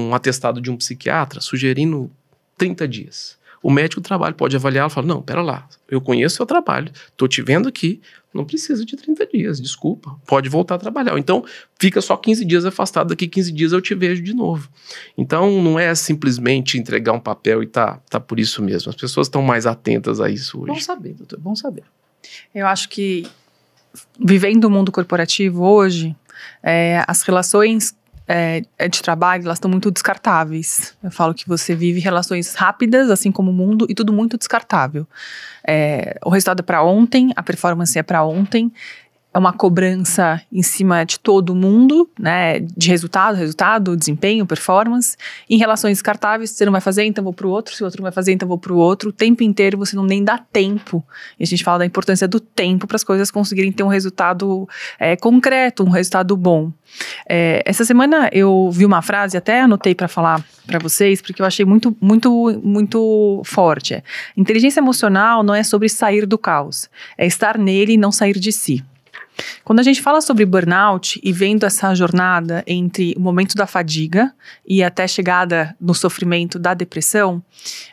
um atestado de um psiquiatra sugerindo 30 dias. O médico do trabalho pode avaliar e falar: não, pera lá, eu conheço o seu trabalho, estou te vendo aqui, não precisa de 30 dias, desculpa, pode voltar a trabalhar. Então, fica só 15 dias afastado, daqui 15 dias eu te vejo de novo. Então, não é simplesmente entregar um papel e tá, tá por isso mesmo. As pessoas estão mais atentas a isso hoje. Bom saber, doutor, bom saber. Eu acho que vivendo o mundo corporativo hoje, é, as relações é, é, de trabalho, elas estão muito descartáveis. Eu falo que você vive relações rápidas, assim como o mundo, e tudo muito descartável. É, o resultado é para ontem, a performance é para ontem, é uma cobrança em cima de todo mundo, né? De resultado, resultado, desempenho, performance. Em relações descartáveis, você não vai fazer, então vou para o outro. Se o outro não vai fazer, então vou para o outro. O tempo inteiro você não nem dá tempo. E a gente fala da importância do tempo para as coisas conseguirem ter um resultado é, concreto, um resultado bom. É, essa semana eu vi uma frase, até anotei para falar para vocês, porque eu achei muito, muito, muito forte. É, Inteligência emocional não é sobre sair do caos, é estar nele e não sair de si. Quando a gente fala sobre burnout e vendo essa jornada entre o momento da fadiga e até chegada no sofrimento da depressão,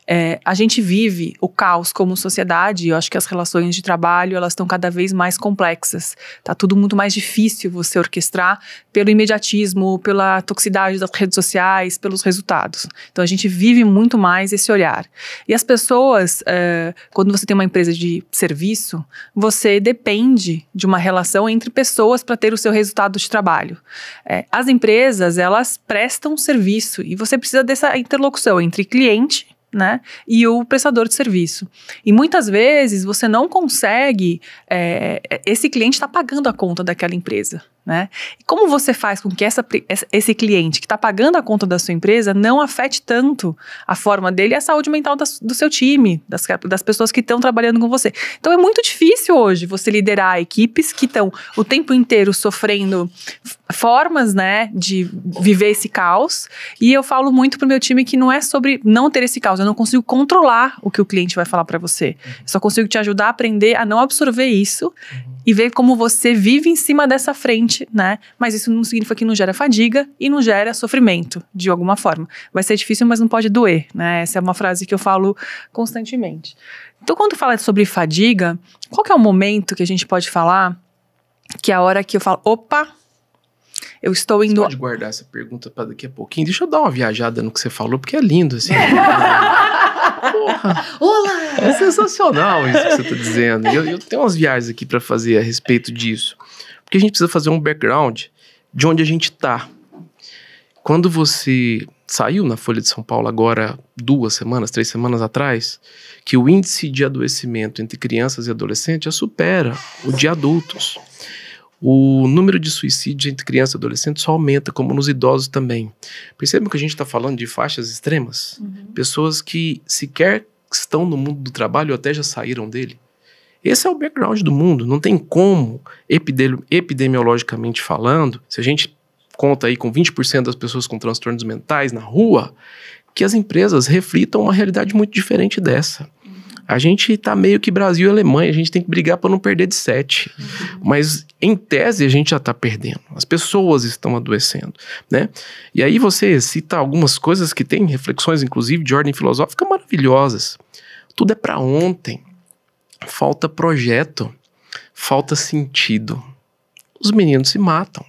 é, a gente vive o caos como sociedade. Eu acho que as relações de trabalho elas estão cada vez mais complexas. Tá tudo muito mais difícil você orquestrar pelo imediatismo, pela toxicidade das redes sociais, pelos resultados. Então a gente vive muito mais esse olhar. E as pessoas, é, quando você tem uma empresa de serviço, você depende de uma relação entre pessoas para ter o seu resultado de trabalho. É, as empresas, elas prestam serviço e você precisa dessa interlocução entre cliente né? E o prestador de serviço. E muitas vezes você não consegue. É, esse cliente está pagando a conta daquela empresa. Né? E como você faz com que essa, esse cliente que está pagando a conta da sua empresa não afete tanto a forma dele e a saúde mental das, do seu time, das, das pessoas que estão trabalhando com você? Então é muito difícil hoje você liderar equipes que estão o tempo inteiro sofrendo formas né, de viver esse caos. E eu falo muito para o meu time que não é sobre não ter esse caos, eu não consigo controlar o que o cliente vai falar para você. Eu só consigo te ajudar a aprender a não absorver isso e ver como você vive em cima dessa frente, né? Mas isso não significa que não gera fadiga e não gera sofrimento, de alguma forma. Vai ser difícil, mas não pode doer, né? Essa é uma frase que eu falo constantemente. Então, quando fala sobre fadiga, qual que é o momento que a gente pode falar que é a hora que eu falo, opa, eu estou indo... Você pode guardar essa pergunta para daqui a pouquinho? Deixa eu dar uma viajada no que você falou, porque é lindo, assim. (laughs) Porra! Olá! É sensacional isso que você está dizendo. Eu, eu tenho umas viagens aqui para fazer a respeito disso. Porque a gente precisa fazer um background de onde a gente está. Quando você saiu na Folha de São Paulo agora duas semanas, três semanas atrás, que o índice de adoecimento entre crianças e adolescentes já supera o de adultos o número de suicídios entre crianças e adolescentes só aumenta, como nos idosos também. Percebam que a gente está falando de faixas extremas? Uhum. Pessoas que sequer estão no mundo do trabalho ou até já saíram dele. Esse é o background do mundo. Não tem como, epidemiologicamente falando, se a gente conta aí com 20% das pessoas com transtornos mentais na rua, que as empresas reflitam uma realidade muito diferente dessa. A gente tá meio que Brasil e Alemanha, a gente tem que brigar para não perder de sete. Uhum. Mas em tese a gente já tá perdendo. As pessoas estão adoecendo, né? E aí você cita algumas coisas que tem reflexões inclusive de ordem filosófica maravilhosas. Tudo é para ontem. Falta projeto, falta sentido. Os meninos se matam,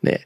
né?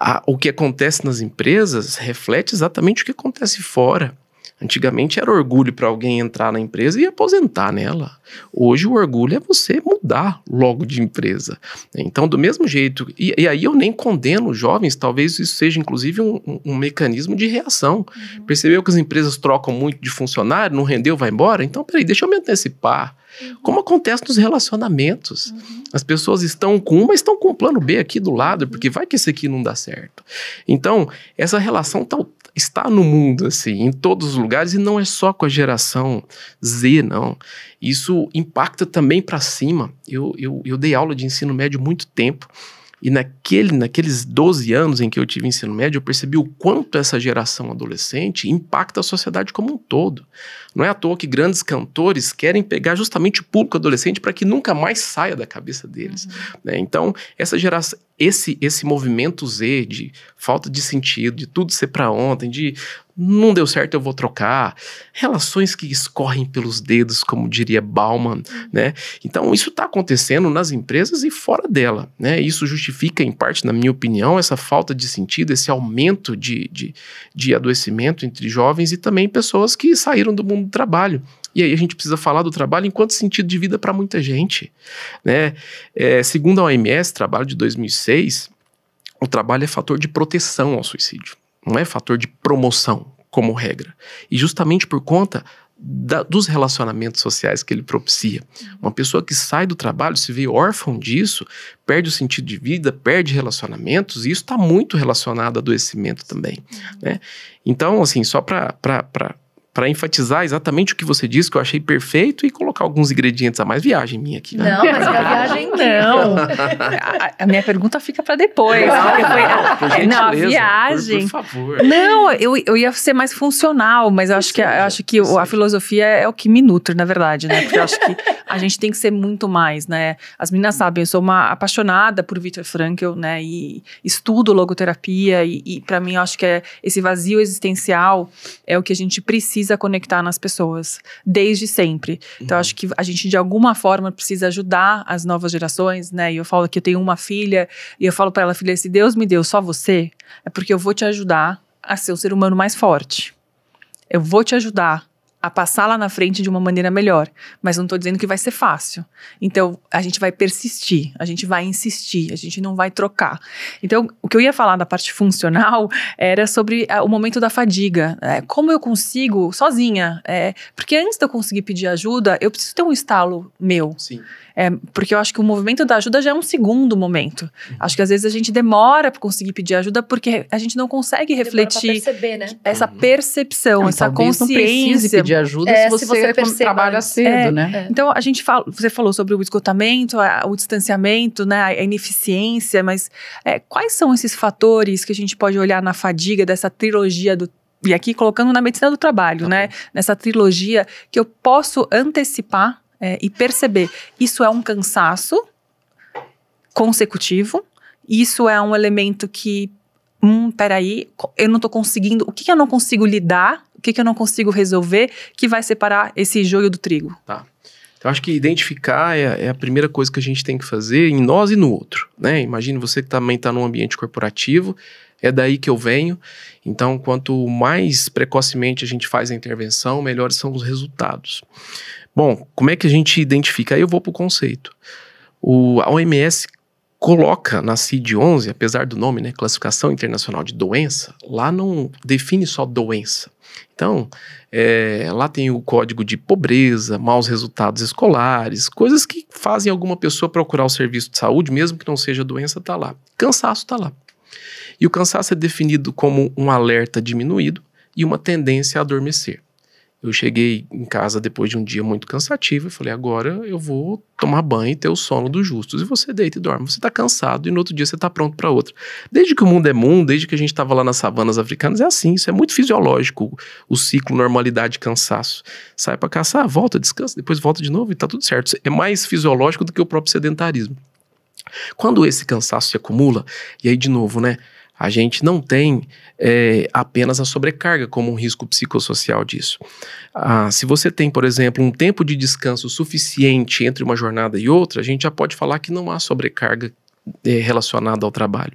A, o que acontece nas empresas reflete exatamente o que acontece fora. Antigamente era orgulho para alguém entrar na empresa e aposentar nela. Hoje o orgulho é você mudar logo de empresa. Né? Então, do mesmo jeito, e, e aí eu nem condeno jovens, talvez isso seja inclusive um, um, um mecanismo de reação. Uhum. Percebeu que as empresas trocam muito de funcionário, não rendeu, vai embora? Então, peraí, deixa eu me antecipar. Uhum. Como acontece nos relacionamentos. Uhum. As pessoas estão com uma, estão com um plano B aqui do lado, porque uhum. vai que esse aqui não dá certo. Então, essa relação está o está no mundo, assim, em todos os lugares, e não é só com a geração Z, não. Isso impacta também para cima. Eu, eu, eu dei aula de ensino médio muito tempo, e naquele, naqueles 12 anos em que eu tive ensino médio, eu percebi o quanto essa geração adolescente impacta a sociedade como um todo. Não é à toa que grandes cantores querem pegar justamente o público adolescente para que nunca mais saia da cabeça deles. Uhum. Né? Então, essa geração, esse, esse movimento Z de falta de sentido, de tudo ser para ontem, de não deu certo, eu vou trocar. Relações que escorrem pelos dedos, como diria Bauman, uhum. né? Então, isso está acontecendo nas empresas e fora dela, né? Isso justifica, em parte, na minha opinião, essa falta de sentido, esse aumento de, de, de adoecimento entre jovens e também pessoas que saíram do mundo do trabalho. E aí a gente precisa falar do trabalho enquanto sentido de vida para muita gente. Né? É, segundo a OMS, trabalho de 2006, o trabalho é fator de proteção ao suicídio, não é fator de promoção, como regra. E justamente por conta da, dos relacionamentos sociais que ele propicia. Uma pessoa que sai do trabalho, se vê órfão disso, perde o sentido de vida, perde relacionamentos, e isso está muito relacionado a adoecimento também. Né? Então, assim, só para para enfatizar exatamente o que você disse, que eu achei perfeito, e colocar alguns ingredientes a mais. Viagem minha aqui, né? Não, mas a viagem não. (laughs) a, a, minha pergunta fica para depois. Não, foi, não, a viagem. Por, por favor. Não, eu, eu ia ser mais funcional, mas eu acho que, eu acho que a filosofia é o que me nutre, na verdade, né? Porque eu acho que a gente tem que ser muito mais, né? As meninas sabem, eu sou uma apaixonada por Victor Frankl, né? E estudo logoterapia, e, e para mim eu acho que é esse vazio existencial é o que a gente precisa precisa conectar nas pessoas, desde sempre. Então, uhum. acho que a gente, de alguma forma, precisa ajudar as novas gerações, né? E eu falo que eu tenho uma filha, e eu falo para ela, filha, se Deus me deu só você, é porque eu vou te ajudar a ser um ser humano mais forte. Eu vou te ajudar a passar lá na frente de uma maneira melhor. Mas não estou dizendo que vai ser fácil. Então, a gente vai persistir, a gente vai insistir, a gente não vai trocar. Então, o que eu ia falar da parte funcional (laughs) era sobre é, o momento da fadiga. É, como eu consigo sozinha? É, porque antes de eu conseguir pedir ajuda, eu preciso ter um estalo meu. Sim. É, porque eu acho que o movimento da ajuda já é um segundo momento. Acho que às vezes a gente demora para conseguir pedir ajuda porque a gente não consegue refletir perceber, né? essa uhum. percepção, não, essa consciência. Não pedir ajuda é, se você, se você trabalho trabalha né? cedo, é, né? É. Então a gente fala, você falou sobre o esgotamento, a, o distanciamento, né, a ineficiência, mas é, quais são esses fatores que a gente pode olhar na fadiga dessa trilogia do e aqui colocando na medicina do trabalho, né, okay. né? Nessa trilogia que eu posso antecipar é, e perceber isso é um cansaço consecutivo, isso é um elemento que, hum, peraí, eu não estou conseguindo, o que, que, eu não consigo lidar, o que, que eu não consigo resolver que vai separar esse joio do trigo? Tá. eu então, acho que identificar é, é, a primeira coisa que a gente tem que fazer em nós e no outro, né? Imagine você que também está num ambiente corporativo, é daí que eu venho. Então, quanto mais precocemente a gente faz a intervenção, melhores são os resultados. Bom, como é que a gente identifica? Aí eu vou para o conceito. O, a OMS coloca na CID-11, apesar do nome, né, Classificação Internacional de Doença, lá não define só doença. Então, é, lá tem o código de pobreza, maus resultados escolares, coisas que fazem alguma pessoa procurar o serviço de saúde, mesmo que não seja doença, está lá. Cansaço está lá. E o cansaço é definido como um alerta diminuído e uma tendência a adormecer. Eu cheguei em casa depois de um dia muito cansativo e falei: agora eu vou tomar banho e ter o sono dos justos. E você deita e dorme. Você tá cansado e no outro dia você tá pronto para outra. Desde que o mundo é mundo, desde que a gente tava lá nas savanas africanas, é assim. Isso é muito fisiológico. O ciclo, normalidade, cansaço. Sai para caçar, volta, descansa, depois volta de novo e tá tudo certo. É mais fisiológico do que o próprio sedentarismo. Quando esse cansaço se acumula, e aí de novo, né? A gente não tem é, apenas a sobrecarga como um risco psicossocial disso. Ah, se você tem, por exemplo, um tempo de descanso suficiente entre uma jornada e outra, a gente já pode falar que não há sobrecarga é, relacionado ao trabalho.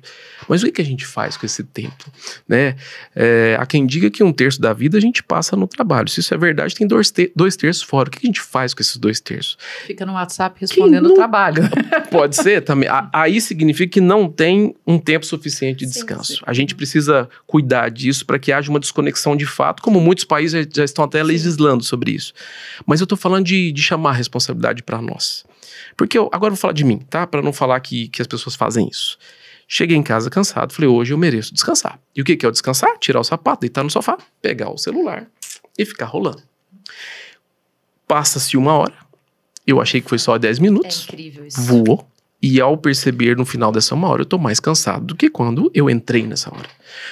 Mas o que a gente faz com esse tempo? Né? É, há quem diga que um terço da vida a gente passa no trabalho. Se isso é verdade, tem dois, ter dois terços fora. O que a gente faz com esses dois terços? Fica no WhatsApp respondendo o trabalho. (laughs) Pode ser também. Aí significa que não tem um tempo suficiente de descanso. Sim, sim. A gente precisa cuidar disso para que haja uma desconexão de fato, como muitos países já estão até legislando sobre isso. Mas eu estou falando de, de chamar a responsabilidade para nós. Porque eu agora eu vou falar de mim, tá? Para não falar que, que as pessoas fazem isso. Cheguei em casa cansado, falei, hoje eu mereço descansar. E o que, que é o descansar? Tirar o sapato, deitar no sofá, pegar o celular e ficar rolando. Passa-se uma hora, eu achei que foi só 10 minutos. É incrível isso. Voou. E ao perceber no final dessa uma hora, eu estou mais cansado do que quando eu entrei nessa hora.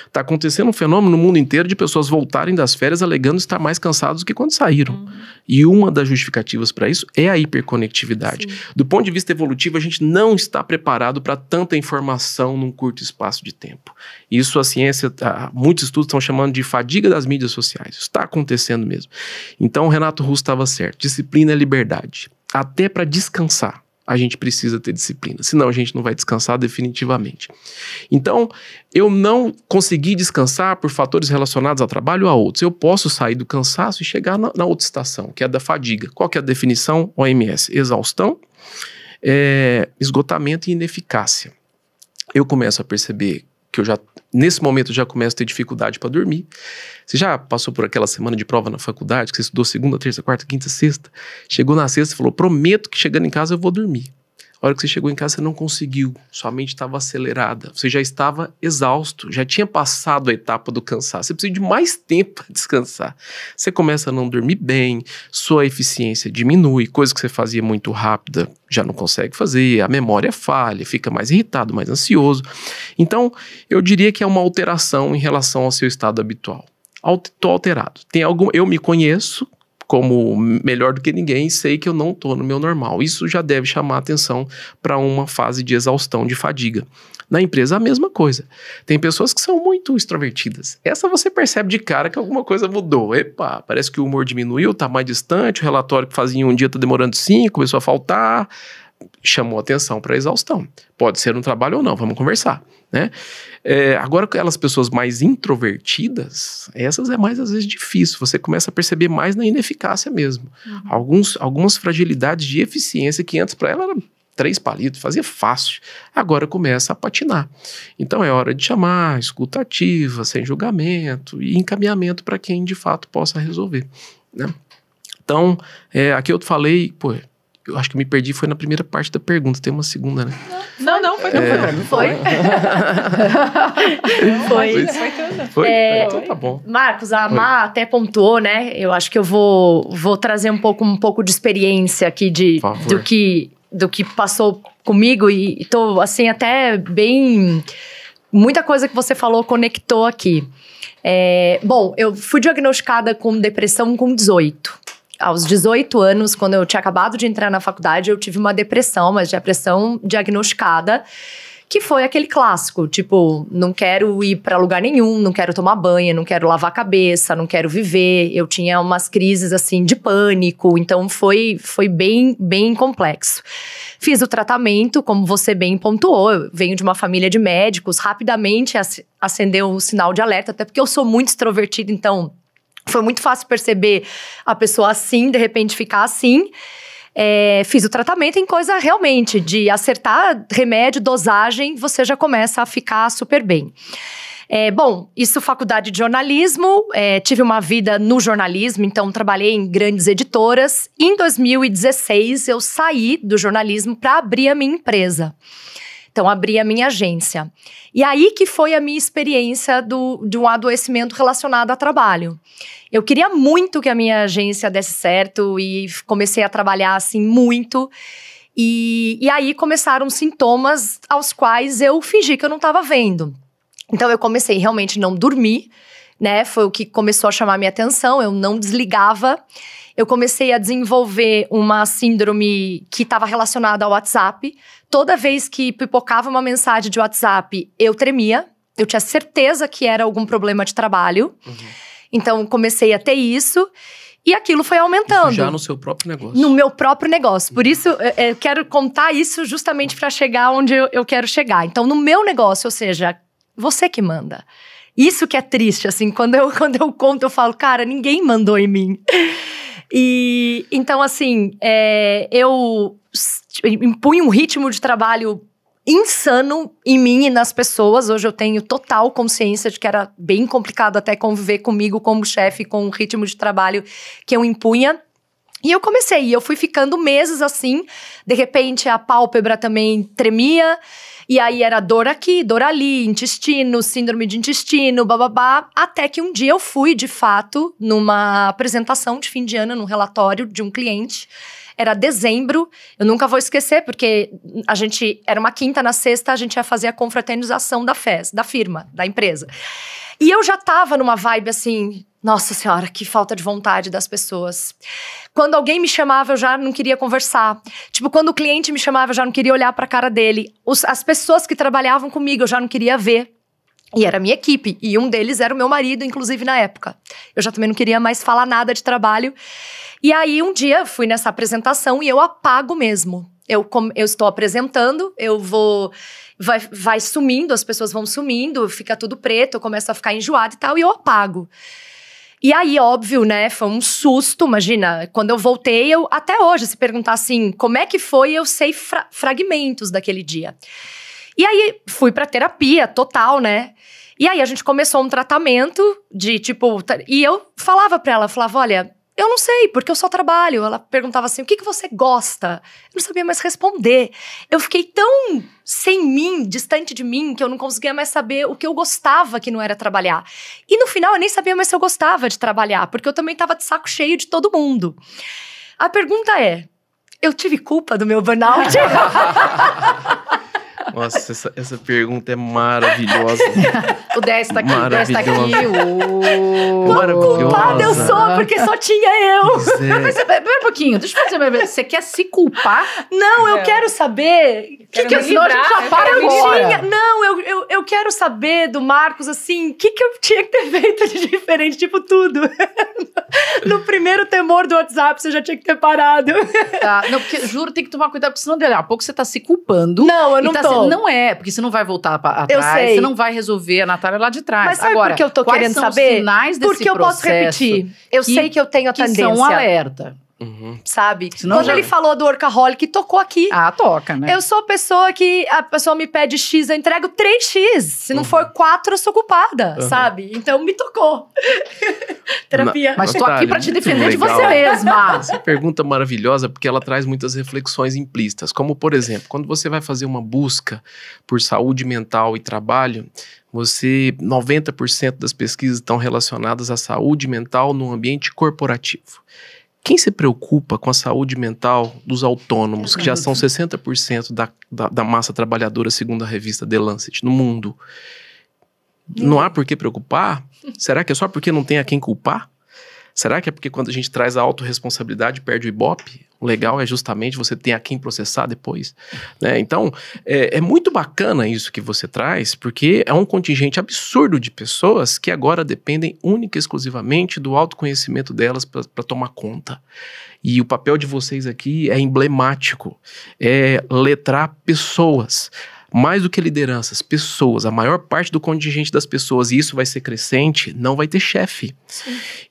Está acontecendo um fenômeno no mundo inteiro de pessoas voltarem das férias alegando estar mais cansados do que quando saíram. Uhum. E uma das justificativas para isso é a hiperconectividade. Sim. Do ponto de vista evolutivo, a gente não está preparado para tanta informação num curto espaço de tempo. Isso a ciência, muitos estudos estão chamando de fadiga das mídias sociais. Isso está acontecendo mesmo. Então, Renato Russo estava certo. Disciplina é liberdade. Até para descansar a gente precisa ter disciplina, senão a gente não vai descansar definitivamente. Então, eu não consegui descansar por fatores relacionados ao trabalho ou a outros. Eu posso sair do cansaço e chegar na, na outra estação, que é a da fadiga. Qual que é a definição OMS? Exaustão, é, esgotamento e ineficácia. Eu começo a perceber que eu já nesse momento já começo a ter dificuldade para dormir. Você já passou por aquela semana de prova na faculdade, que você estudou segunda, terça, quarta, quinta, sexta, chegou na sexta e falou: "Prometo que chegando em casa eu vou dormir". A hora que você chegou em casa, você não conseguiu, sua mente estava acelerada, você já estava exausto, já tinha passado a etapa do cansaço, você precisa de mais tempo para descansar. Você começa a não dormir bem, sua eficiência diminui, coisa que você fazia muito rápida já não consegue fazer, a memória falha, fica mais irritado, mais ansioso. Então, eu diria que é uma alteração em relação ao seu estado habitual. Estou alterado. Tem algum, eu me conheço, como melhor do que ninguém sei que eu não estou no meu normal. Isso já deve chamar atenção para uma fase de exaustão, de fadiga. Na empresa, a mesma coisa. Tem pessoas que são muito extrovertidas. Essa você percebe de cara que alguma coisa mudou. Epa, parece que o humor diminuiu, está mais distante, o relatório que fazia um dia está demorando cinco, começou a faltar chamou atenção para a exaustão. Pode ser um trabalho ou não, vamos conversar. Né? É, agora, aquelas pessoas mais introvertidas, essas é mais às vezes difícil. Você começa a perceber mais na ineficácia mesmo. Uhum. Alguns, algumas fragilidades de eficiência que antes para ela era três palitos, fazia fácil. Agora começa a patinar. Então é hora de chamar, escutativa, sem julgamento e encaminhamento para quem de fato possa resolver. Né? Então, é, aqui eu falei, pô, eu acho que me perdi foi na primeira parte da pergunta. Tem uma segunda, né? Não, não, foi. É. Não, é... (laughs) foi. foi. Foi. Foi. foi. É... Então tá bom. Marcos, a Má até pontuou, né? Eu acho que eu vou, vou trazer um pouco, um pouco de experiência aqui de, do, que, do que passou comigo. E, e tô, assim, até bem... Muita coisa que você falou conectou aqui. É, bom, eu fui diagnosticada com depressão com 18 aos 18 anos, quando eu tinha acabado de entrar na faculdade, eu tive uma depressão, mas depressão diagnosticada que foi aquele clássico, tipo, não quero ir para lugar nenhum, não quero tomar banho, não quero lavar a cabeça, não quero viver. Eu tinha umas crises assim de pânico, então foi foi bem bem complexo. Fiz o tratamento, como você bem pontuou, eu venho de uma família de médicos, rapidamente acendeu o sinal de alerta, até porque eu sou muito extrovertida, então foi muito fácil perceber a pessoa assim, de repente ficar assim. É, fiz o tratamento em coisa realmente de acertar remédio, dosagem, você já começa a ficar super bem. É, bom, isso faculdade de jornalismo, é, tive uma vida no jornalismo, então trabalhei em grandes editoras. Em 2016, eu saí do jornalismo para abrir a minha empresa. Então, abri a minha agência. E aí que foi a minha experiência do, de um adoecimento relacionado a trabalho. Eu queria muito que a minha agência desse certo e comecei a trabalhar assim muito. E, e aí começaram sintomas aos quais eu fingi que eu não estava vendo. Então, eu comecei realmente não dormir, né? Foi o que começou a chamar minha atenção. Eu não desligava eu comecei a desenvolver uma síndrome que estava relacionada ao WhatsApp toda vez que pipocava uma mensagem de WhatsApp, eu tremia. Eu tinha certeza que era algum problema de trabalho. Uhum. Então, comecei a ter isso. E aquilo foi aumentando. Isso já no seu próprio negócio. No meu próprio negócio. Por uhum. isso, eu quero contar isso justamente para chegar onde eu quero chegar. Então, no meu negócio, ou seja, você que manda. Isso que é triste, assim, quando eu, (laughs) quando eu conto, eu falo, cara, ninguém mandou em mim. (laughs) E então, assim, é, eu impunha um ritmo de trabalho insano em mim e nas pessoas. Hoje eu tenho total consciência de que era bem complicado até conviver comigo como chefe, com o ritmo de trabalho que eu impunha. E eu comecei, eu fui ficando meses assim, de repente a pálpebra também tremia, e aí era dor aqui, dor ali, intestino, síndrome de intestino, bababá. Até que um dia eu fui, de fato, numa apresentação de fim de ano, num relatório de um cliente era dezembro. Eu nunca vou esquecer, porque a gente era uma quinta na sexta, a gente ia fazer a confraternização da FES, da firma, da empresa. E eu já tava numa vibe assim, nossa senhora, que falta de vontade das pessoas. Quando alguém me chamava, eu já não queria conversar. Tipo, quando o cliente me chamava, eu já não queria olhar para a cara dele. Os, as pessoas que trabalhavam comigo, eu já não queria ver. E era minha equipe, e um deles era o meu marido, inclusive na época. Eu já também não queria mais falar nada de trabalho. E aí um dia fui nessa apresentação e eu apago mesmo. Eu, eu estou apresentando, eu vou. Vai, vai sumindo, as pessoas vão sumindo, fica tudo preto, eu começo a ficar enjoada e tal, e eu apago. E aí, óbvio, né, foi um susto, imagina. Quando eu voltei, eu até hoje, se perguntar assim, como é que foi, eu sei fra fragmentos daquele dia. E aí, fui pra terapia total, né? E aí, a gente começou um tratamento de tipo. E eu falava pra ela, falava, olha, eu não sei, porque eu só trabalho. Ela perguntava assim: o que, que você gosta? Eu não sabia mais responder. Eu fiquei tão sem mim, distante de mim, que eu não conseguia mais saber o que eu gostava que não era trabalhar. E no final eu nem sabia mais se eu gostava de trabalhar, porque eu também estava de saco cheio de todo mundo. A pergunta é: eu tive culpa do meu burnout? (laughs) Nossa, essa, essa pergunta é maravilhosa. (laughs) o 10 tá aqui, o 10 tá aqui. O... Uh. culpada eu sou, né? porque só tinha eu. É. (laughs) Mas, um pouquinho, deixa eu fazer uma Você quer se culpar? Não, eu quero saber. O que, que eu, senão a gente já para Não, eu, eu, eu quero saber do Marcos, assim, o que, que eu tinha que ter feito de diferente? Tipo, tudo. (laughs) no primeiro temor do WhatsApp, você já tinha que ter parado. Tá, não, porque juro, tem que tomar cuidado, porque senão, daqui a pouco você tá se culpando. Não, eu não tá tô não é, porque você não vai voltar pra, atrás, eu sei. você não vai resolver a Natália lá de trás. Mas sabe Agora, por que eu tô querendo saber? Porque eu posso repetir. Eu que, sei que eu tenho a tendência. são um alerta. Uhum. Sabe? Senão Quando já... ele falou do workaholic, tocou aqui. Ah, toca, né? Eu sou a pessoa que a pessoa me pede X, eu entrego 3X. Se não uhum. for 4, eu sou culpada, uhum. sabe? Então me tocou. (laughs) Terapia. Na, Mas estou aqui para te defender de você mesma. (laughs) Essa pergunta é maravilhosa, porque ela traz muitas reflexões implícitas. Como, por exemplo, quando você vai fazer uma busca por saúde mental e trabalho, você 90% das pesquisas estão relacionadas à saúde mental no ambiente corporativo. Quem se preocupa com a saúde mental dos autônomos, que já são 60% da, da, da, massa trabalhadora, segundo a revista The Lancet, no mundo? Não há por que preocupar? Será que é só porque não tem a quem culpar? Será que é porque quando a gente traz a autorresponsabilidade perde o ibope? O legal é justamente você ter a quem processar depois. Né? Então, é, é, muito bacana isso que você traz, porque é um contingente absurdo de pessoas que agora dependem única e exclusivamente do autoconhecimento delas para tomar conta. E o papel de vocês aqui é emblemático é letrar pessoas mais do que lideranças, pessoas, a maior parte do contingente das pessoas, e isso vai ser crescente, não vai ter chefe.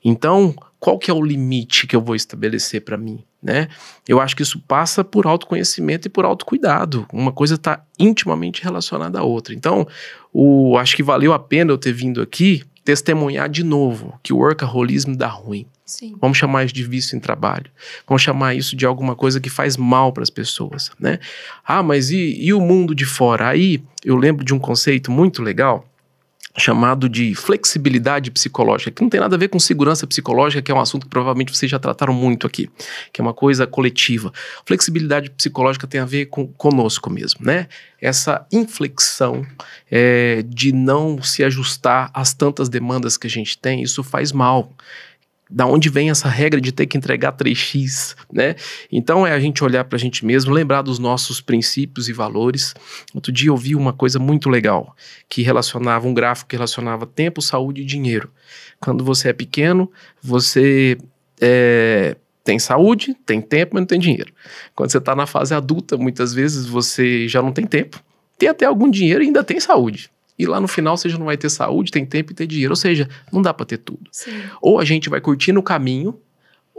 Então, qual que é o limite que eu vou estabelecer para mim, né? Eu acho que isso passa por autoconhecimento e por autocuidado. Uma coisa está intimamente relacionada à outra. Então, o, acho que valeu a pena eu ter vindo aqui testemunhar de novo que o workaholismo dá ruim. Sim. Vamos chamar isso de vício em trabalho. Vamos chamar isso de alguma coisa que faz mal para as pessoas, né? Ah, mas e, e o mundo de fora? Aí eu lembro de um conceito muito legal chamado de flexibilidade psicológica, que não tem nada a ver com segurança psicológica, que é um assunto que provavelmente vocês já trataram muito aqui, que é uma coisa coletiva. Flexibilidade psicológica tem a ver com conosco mesmo, né? Essa inflexão é, de não se ajustar às tantas demandas que a gente tem, isso faz mal da onde vem essa regra de ter que entregar 3x, né? Então é a gente olhar para a gente mesmo, lembrar dos nossos princípios e valores. Outro dia eu vi uma coisa muito legal, que relacionava um gráfico que relacionava tempo, saúde e dinheiro. Quando você é pequeno, você é, tem saúde, tem tempo, mas não tem dinheiro. Quando você está na fase adulta, muitas vezes você já não tem tempo, tem até algum dinheiro e ainda tem saúde e lá no final você já não vai ter saúde, tem tempo e tem dinheiro. Ou seja, não dá para ter tudo. Sim. Ou a gente vai curtindo o caminho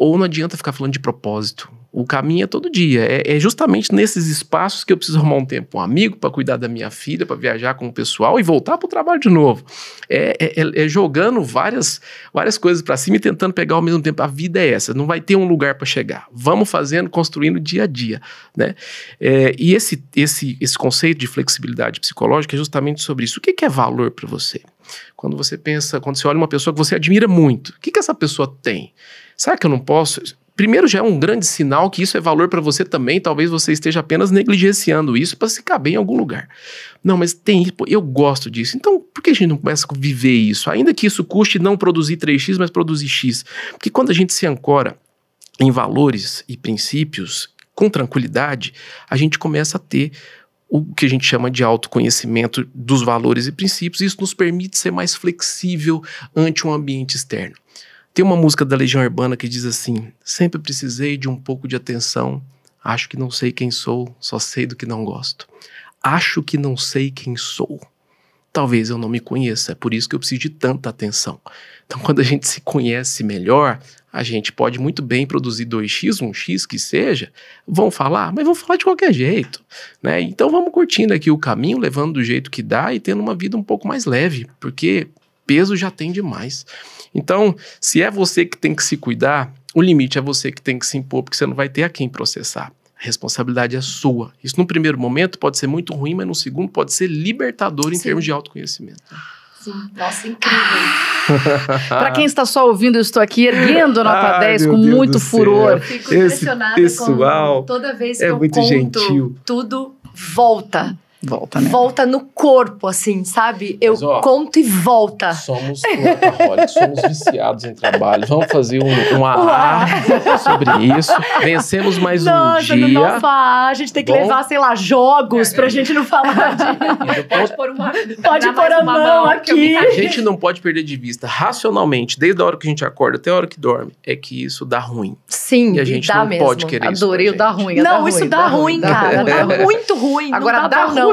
ou não adianta ficar falando de propósito. O caminho é todo dia. É, é justamente nesses espaços que eu preciso arrumar um tempo. Um amigo para cuidar da minha filha, para viajar com o pessoal e voltar para o trabalho de novo. É, é, é, é jogando várias, várias coisas para cima e tentando pegar ao mesmo tempo. A vida é essa, não vai ter um lugar para chegar. Vamos fazendo, construindo dia a dia. Né? É, e esse, esse, esse conceito de flexibilidade psicológica é justamente sobre isso. O que, que é valor para você? Quando você pensa, quando você olha uma pessoa que você admira muito, o que, que essa pessoa tem? Será que eu não posso? Primeiro, já é um grande sinal que isso é valor para você também. Talvez você esteja apenas negligenciando isso para se caber em algum lugar. Não, mas tem isso, eu gosto disso. Então, por que a gente não começa a viver isso? Ainda que isso custe não produzir 3x, mas produzir X. Porque quando a gente se ancora em valores e princípios com tranquilidade, a gente começa a ter o que a gente chama de autoconhecimento dos valores e princípios. Isso nos permite ser mais flexível ante um ambiente externo. Tem uma música da Legião Urbana que diz assim: Sempre precisei de um pouco de atenção. Acho que não sei quem sou, só sei do que não gosto. Acho que não sei quem sou. Talvez eu não me conheça, é por isso que eu preciso de tanta atenção. Então, (laughs) quando a gente se conhece melhor, a gente pode muito bem produzir 2x, 1x, que seja, vão falar, mas vão falar de qualquer jeito, né? Então vamos curtindo aqui o caminho, levando do jeito que dá e tendo uma vida um pouco mais leve, porque peso já tem demais. Então, se é você que tem que se cuidar, o limite é você que tem que se impor, porque você não vai ter a quem processar. A responsabilidade é sua. Isso no primeiro momento pode ser muito ruim, mas no segundo pode ser libertador Sim. em termos de autoconhecimento. Sim. Ah. Nossa, incrível. (laughs) Para quem está só ouvindo, eu estou aqui erguendo a nota ah, 10 com Deus muito furor. Eu fico Esse impressionada pessoal com toda vez é que é eu muito conto gentil. tudo volta. Volta, né? Volta no corpo, assim, sabe? Eu Mas, ó, conto e volta. Somos somos viciados em trabalho. Vamos fazer um, um AA sobre isso. Vencemos mais Nossa, um dia. Não, não A gente tem que Bom, levar, sei lá, jogos pra é. gente não falar disso. Pode pôr uma... Pode pôr a mão aqui. A gente não pode perder de vista, racionalmente, desde a hora que a gente acorda até a hora que dorme, é que isso dá ruim. Sim, e a gente não mesmo. pode querer Adorei isso. Adorei o dar ruim. Não, dá isso ruim, dá, ruim, cara. Dá, muito ruim. Agora, não dá, dá ruim vergonha,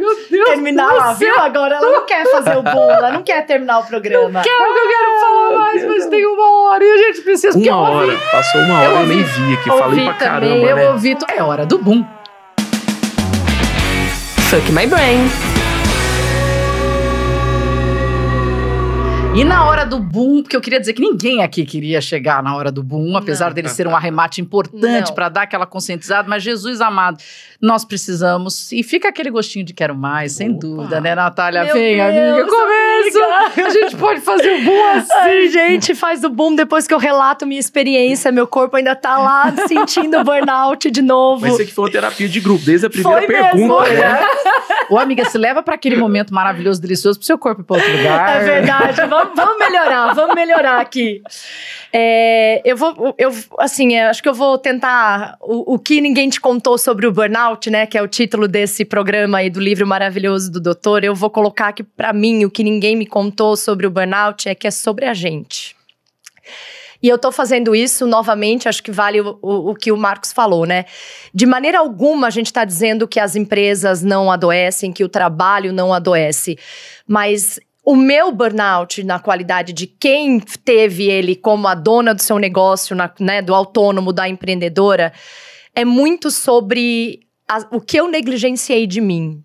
meu Deus. Terminaram, viu? Agora ela não quer fazer o bolo, ela não quer terminar o programa. Não quero, que eu quero falar mais, mas tem uma hora e a gente precisa. Uma hora, ouvi. passou uma hora, eu, eu nem vi aqui, ouvi falei pra caramba. Eu né? Eu ouvi, é hora do boom. Fuck my brain. E na hora do boom, porque eu queria dizer que ninguém aqui queria chegar na hora do boom, apesar não. dele ser um arremate importante para dar aquela conscientizada, mas Jesus amado, nós precisamos. E fica aquele gostinho de quero mais, sem Opa. dúvida, né, Natália? Meu Vem, Deus, amiga, comer! isso! A gente pode fazer o boom assim! gente, faz o boom depois que eu relato minha experiência. Meu corpo ainda tá lá sentindo burnout de novo. Mas isso que foi uma terapia de grupo, desde a primeira foi pergunta. Mesmo. É. Né? (laughs) Ô, amiga, se leva para aquele momento maravilhoso, delicioso, pro seu corpo ir pra outro lugar. É verdade. Vamos, vamos melhorar, vamos melhorar aqui. É, eu vou, eu, assim, acho que eu vou tentar o, o que ninguém te contou sobre o burnout, né? Que é o título desse programa aí do livro maravilhoso do doutor. Eu vou colocar aqui para mim o que ninguém ninguém me contou sobre o burnout é que é sobre a gente. E eu estou fazendo isso novamente, acho que vale o, o, o, que o Marcos falou, né? De maneira alguma a gente está dizendo que as empresas não adoecem, que o trabalho não adoece. Mas o meu burnout, na qualidade de quem teve ele como a dona do seu negócio, na, né, do autônomo, da empreendedora, é muito sobre a, o que eu negligenciei de mim.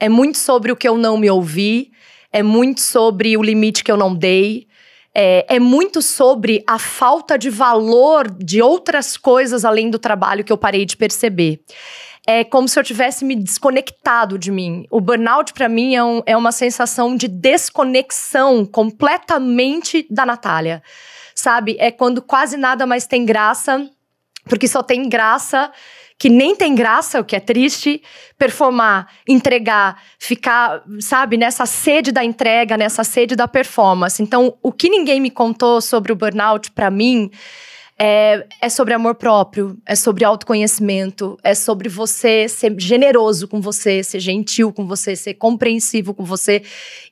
É muito sobre o que eu não me ouvi, é muito sobre o limite que eu não dei, é, é, muito sobre a falta de valor de outras coisas além do trabalho que eu parei de perceber. É como se eu tivesse me desconectado de mim. O burnout, para mim, é, um, é uma sensação de desconexão completamente da Natália. Sabe? É quando quase nada mais tem graça, porque só tem graça que nem tem graça, o que é triste, performar, entregar, ficar, sabe, nessa sede da entrega, nessa sede da performance. Então, o que ninguém me contou sobre o burnout para mim é, é, sobre amor próprio, é sobre autoconhecimento, é sobre você ser generoso com você, ser gentil com você, ser compreensivo com você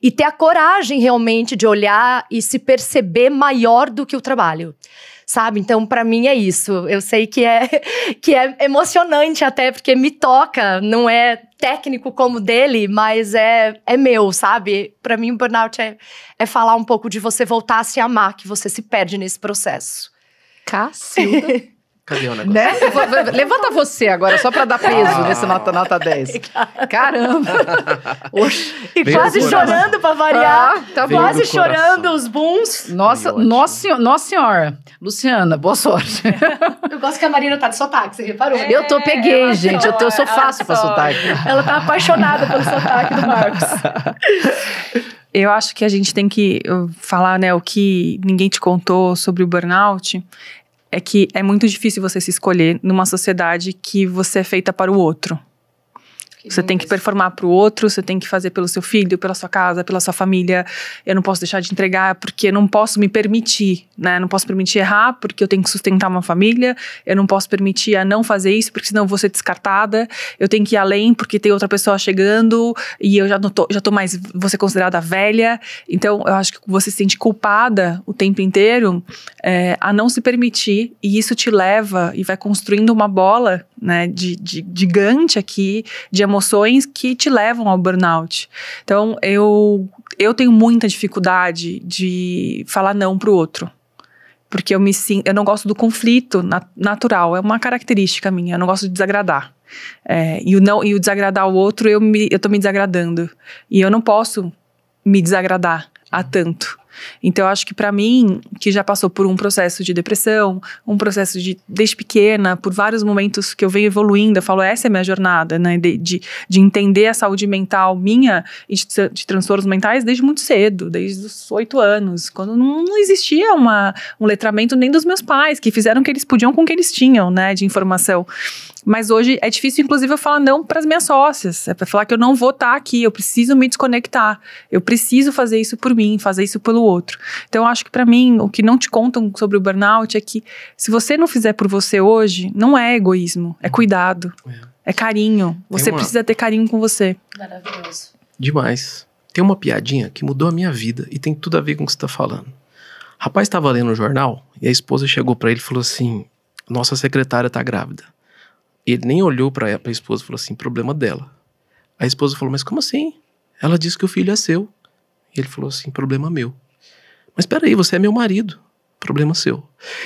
e ter a coragem realmente de olhar e se perceber maior do que o trabalho sabe? Então, para mim é isso. Eu sei que é (laughs) que é emocionante até porque me toca, não é técnico como dele, mas é é meu, sabe? Para mim o burnout é é falar um pouco de você voltar a se amar, que você se perde nesse processo. Cacilda. (laughs) Cadê o negócio? Né? Levanta você agora, só para dar peso ah. nesse nota, nota 10. Caramba! (laughs) Oxe. E quase chorando para variar. Ah, tá quase chorando os booms. Nossa, nossa, nossa senhora. Luciana, boa sorte. (laughs) Eu gosto que a Marina tá de sotaque, você reparou? É, eu tô, peguei, é, gente. eu, tô, eu sou fácil para sotaque. Ela tá apaixonada pelo sotaque do Marcos. (laughs) Eu acho que a gente tem que falar, né, o que ninguém te contou sobre o burnout é que é muito difícil você se escolher numa sociedade que você é feita para o outro. Que você tem que performar para o outro, você tem que fazer pelo seu filho, pela sua casa, pela sua família. Eu não posso deixar de entregar porque não posso me permitir, né? Não posso permitir errar porque eu tenho que sustentar uma família. Eu não posso permitir a não fazer isso porque senão eu vou ser descartada. Eu tenho que ir além porque tem outra pessoa chegando e eu já não tô, já tô mais você considerada velha. Então eu acho que você se sente culpada o tempo inteiro é, a não se permitir, e isso te leva e vai construindo uma bola né, de, de, gigante aqui de emoções que te levam ao burnout. Então, eu, eu tenho muita dificuldade de falar não para o outro porque eu me sinto, eu não gosto do conflito natural, é uma característica minha, eu não gosto de desagradar. É, e, o não, e o desagradar o outro, eu, me, eu tô me desagradando. E eu não posso me desagradar a tanto. Então, acho que para mim, que já passou por um processo de depressão, um processo de desde pequena, por vários momentos que eu venho evoluindo, eu falo, essa é a minha jornada, né? De, de, de entender a saúde mental minha e de, de, transtornos mentais desde muito cedo, desde os oito anos, quando não, não existia uma, um letramento nem dos meus pais, que fizeram o que eles podiam com o que eles tinham, né? De informação. Mas hoje é difícil, inclusive, eu falar não para as minhas sócias. É para falar que eu não vou estar tá aqui, eu preciso me desconectar. Eu preciso fazer isso por mim, fazer isso pelo outro. Então, eu acho que para mim, o que não te contam sobre o burnout é que se você não fizer por você hoje, não é egoísmo, é cuidado. É, é carinho. Você uma... precisa ter carinho com você. Maravilhoso. Demais. Tem uma piadinha que mudou a minha vida e tem tudo a ver com o que você está falando. rapaz estava lendo o um jornal e a esposa chegou para ele e falou assim: Nossa secretária está grávida. Ele nem olhou para a esposa e falou assim: problema dela. A esposa falou: mas como assim? Ela disse que o filho é seu. Ele falou assim: problema meu. Mas peraí, você é meu marido. Problema seu.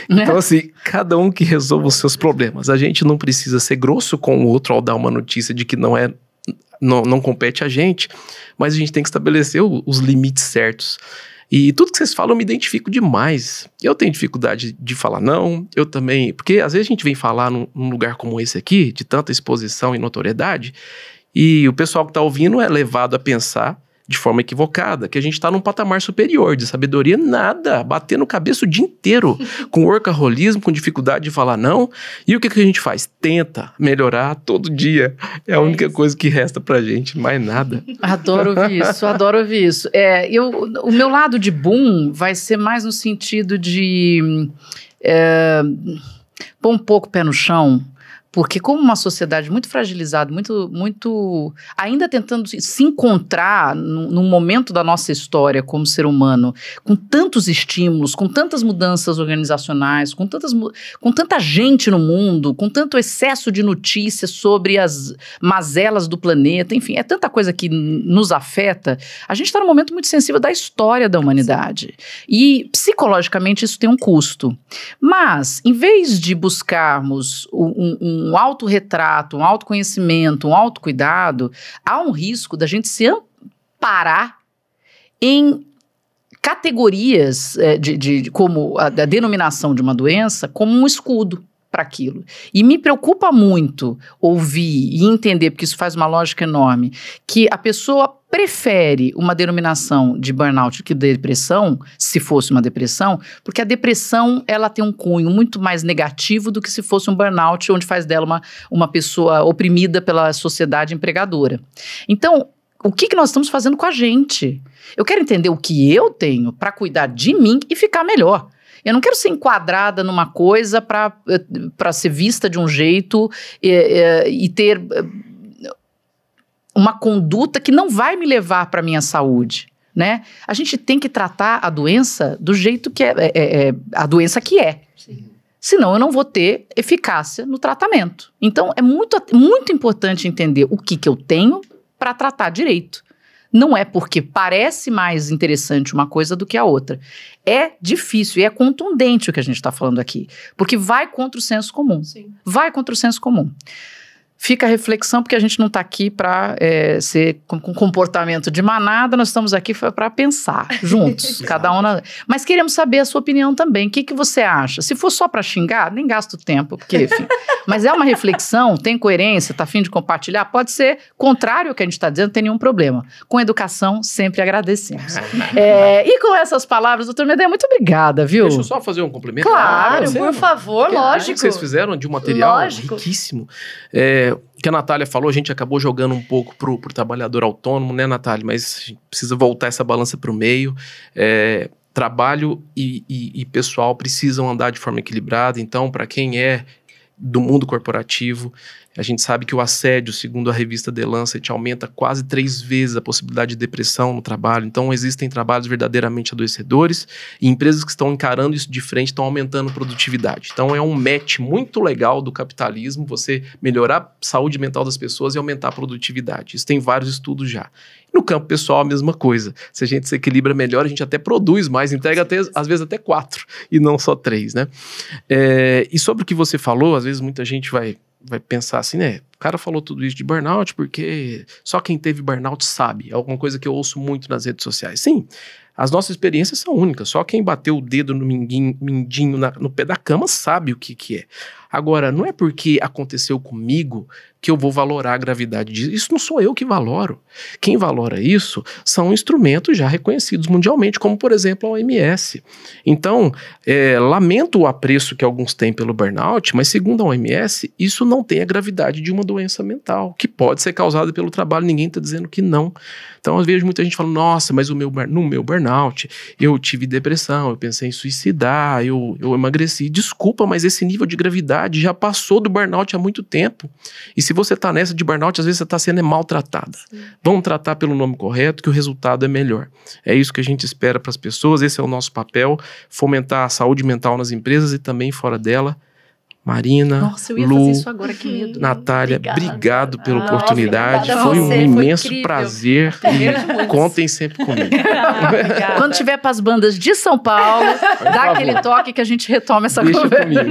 Né? Então, assim, cada um que resolva os seus problemas. A gente não precisa ser grosso com o outro ao dar uma notícia de que não é. Não, não compete a gente, mas a gente tem que estabelecer os limites certos. E tudo que vocês falam eu me identifico demais. Eu tenho dificuldade de falar não, eu também. Porque às vezes a gente vem falar num, num lugar como esse aqui, de tanta exposição e notoriedade, e o pessoal que está ouvindo é levado a pensar de forma equivocada, que a gente está num patamar superior de sabedoria, nada, batendo cabeça o dia inteiro, (laughs) com workaholismo, com dificuldade de falar não. E o que, que a gente faz? Tenta melhorar todo dia. É a é única isso. coisa que resta pra gente, mais nada. (laughs) Adoro ouvir isso, adoro ouvir isso. É, eu, o meu lado de boom vai ser mais no sentido de é, pôr um pouco o pé no chão, porque como uma sociedade muito fragilizada, muito, muito ainda tentando se encontrar num momento da nossa história como ser humano, com tantos estímulos, com tantas mudanças organizacionais, com, tantas, com tanta gente no mundo, com tanto excesso de notícias sobre as mazelas do planeta, enfim, é tanta coisa que nos afeta, a gente está num momento muito sensível da história da humanidade. E psicologicamente isso tem um custo. Mas, em vez de buscarmos um, um um autorretrato, um autoconhecimento, um autocuidado, há um risco da gente se amparar em categorias é, de, de, como a, a denominação de uma doença como um escudo para aquilo. E me preocupa muito ouvir e entender, porque isso faz uma lógica enorme, que a pessoa prefere uma denominação de burnout que depressão, se fosse uma depressão, porque a depressão ela tem um cunho muito mais negativo do que se fosse um burnout, onde faz dela uma, uma pessoa oprimida pela sociedade empregadora. Então, o que, que nós estamos fazendo com a gente? Eu quero entender o que eu tenho para cuidar de mim e ficar melhor. Eu não quero ser enquadrada numa coisa para eh, ser vista de um jeito e, eh, eh, e ter uma conduta que não vai me levar para minha saúde. Né? A gente tem que tratar a doença do jeito que é, é, é, é a doença que é. Senão eu não vou ter eficácia no tratamento. Então é muito, muito importante entender o que, que eu tenho para tratar direito. Não é porque parece mais interessante uma coisa do que a outra. É difícil e é contundente o que a gente está falando aqui, porque vai contra o senso comum. Sim. Vai contra o senso comum fica a reflexão, porque a gente não está aqui para é, ser com, com, comportamento de manada, nós estamos aqui para pensar (laughs) juntos, cada um. Na... Mas queremos saber a sua opinião também. O que, que você acha? Se for só para xingar, nem gasto tempo, porque, enfim. (laughs) mas é uma reflexão, tem coerência, está afim de compartilhar? Pode ser contrário ao que a gente está dizendo, não tem nenhum problema. Com educação, sempre agradecemos. (laughs) é, e com essas palavras, doutor Medeia, muito obrigada, viu? Deixa eu só fazer um complemento. Claro, ah, por favor, ah, lógico. Que vocês fizeram de um material lógico. riquíssimo. É, que a Natália falou, a gente acabou jogando um pouco pro, pro trabalhador autônomo, né, Natália? Mas precisa voltar essa balança para o meio. É, trabalho e, e, e pessoal precisam andar de forma equilibrada. Então, para quem é do mundo corporativo, a gente sabe que o assédio, segundo a revista The Lancet, aumenta quase três vezes a possibilidade de depressão no trabalho. Então, existem trabalhos verdadeiramente adoecedores e empresas que estão encarando isso de frente estão aumentando produtividade. Então, é um match muito legal do capitalismo você melhorar a saúde mental das pessoas e aumentar a produtividade. Isso tem vários estudos já. No campo pessoal, a mesma coisa. Se a gente se equilibra melhor, a gente até produz mais, entrega até, às vezes até quatro e não só três, né? É, e sobre o que você falou, às vezes muita gente vai vai pensar assim, né? O cara falou tudo isso de burnout porque só quem teve burnout sabe. É alguma coisa que eu ouço muito nas redes sociais. Sim, as nossas experiências são únicas. Só quem bateu o dedo no minguinho, mindinho na, no pé da cama sabe o que, que é. Agora, não é porque aconteceu comigo que eu vou valorar a gravidade disso. Isso não sou eu que valoro. Quem valora isso são instrumentos já reconhecidos mundialmente, como por exemplo a OMS. Então, é, lamento o apreço que alguns têm pelo burnout, mas segundo a OMS, isso não tem a gravidade de uma doença mental, que pode ser causada pelo trabalho, ninguém está dizendo que não. Então, às vezes muita gente fala nossa, mas o meu, no meu burnout eu tive depressão, eu pensei em suicidar, eu, eu emagreci. Desculpa, mas esse nível de gravidade já passou do burnout há muito tempo. E se se você está nessa de burnout, às vezes você está sendo é maltratada. Sim. Vamos tratar pelo nome correto, que o resultado é melhor. É isso que a gente espera para as pessoas, esse é o nosso papel, fomentar a saúde mental nas empresas e também fora dela. Marina, Nossa, eu ia Lu, fazer isso agora, que medo. Natália, obrigado, obrigado pela oportunidade. Foi um imenso foi prazer. E contem sempre comigo. (laughs) Ah, Quando tiver para as bandas de São Paulo, dá aquele toque que a gente retoma essa Deixa conversa.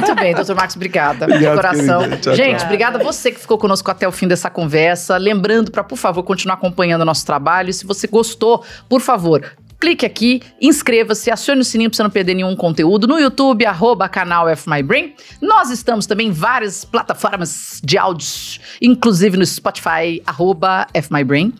Muito bem, doutor Marcos, obrigada. Obrigado, coração. Tchau, gente, obrigada a você que ficou conosco até o fim dessa conversa. Lembrando para, por favor, continuar acompanhando o nosso trabalho. se você gostou, por favor, clique aqui, inscreva-se, acione o sininho para você não perder nenhum conteúdo. No YouTube, arroba canal FMyBrain. Nós estamos também em várias plataformas de áudios, inclusive no Spotify, arroba FMyBrain.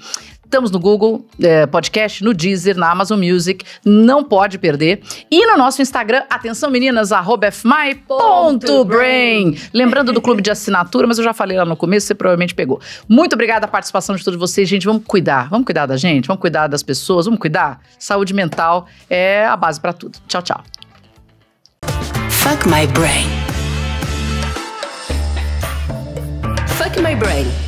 Estamos no Google é, Podcast, no Deezer, na Amazon Music. Não pode perder. E no nosso Instagram, atenção meninas, fmy.brain. Lembrando do clube de assinatura, mas eu já falei lá no começo, você provavelmente pegou. Muito obrigada a participação de todos vocês, gente. Vamos cuidar. Vamos cuidar da gente, vamos cuidar das pessoas, vamos cuidar. Saúde mental é a base para tudo. Tchau, tchau. Fuck my brain. Fuck my brain.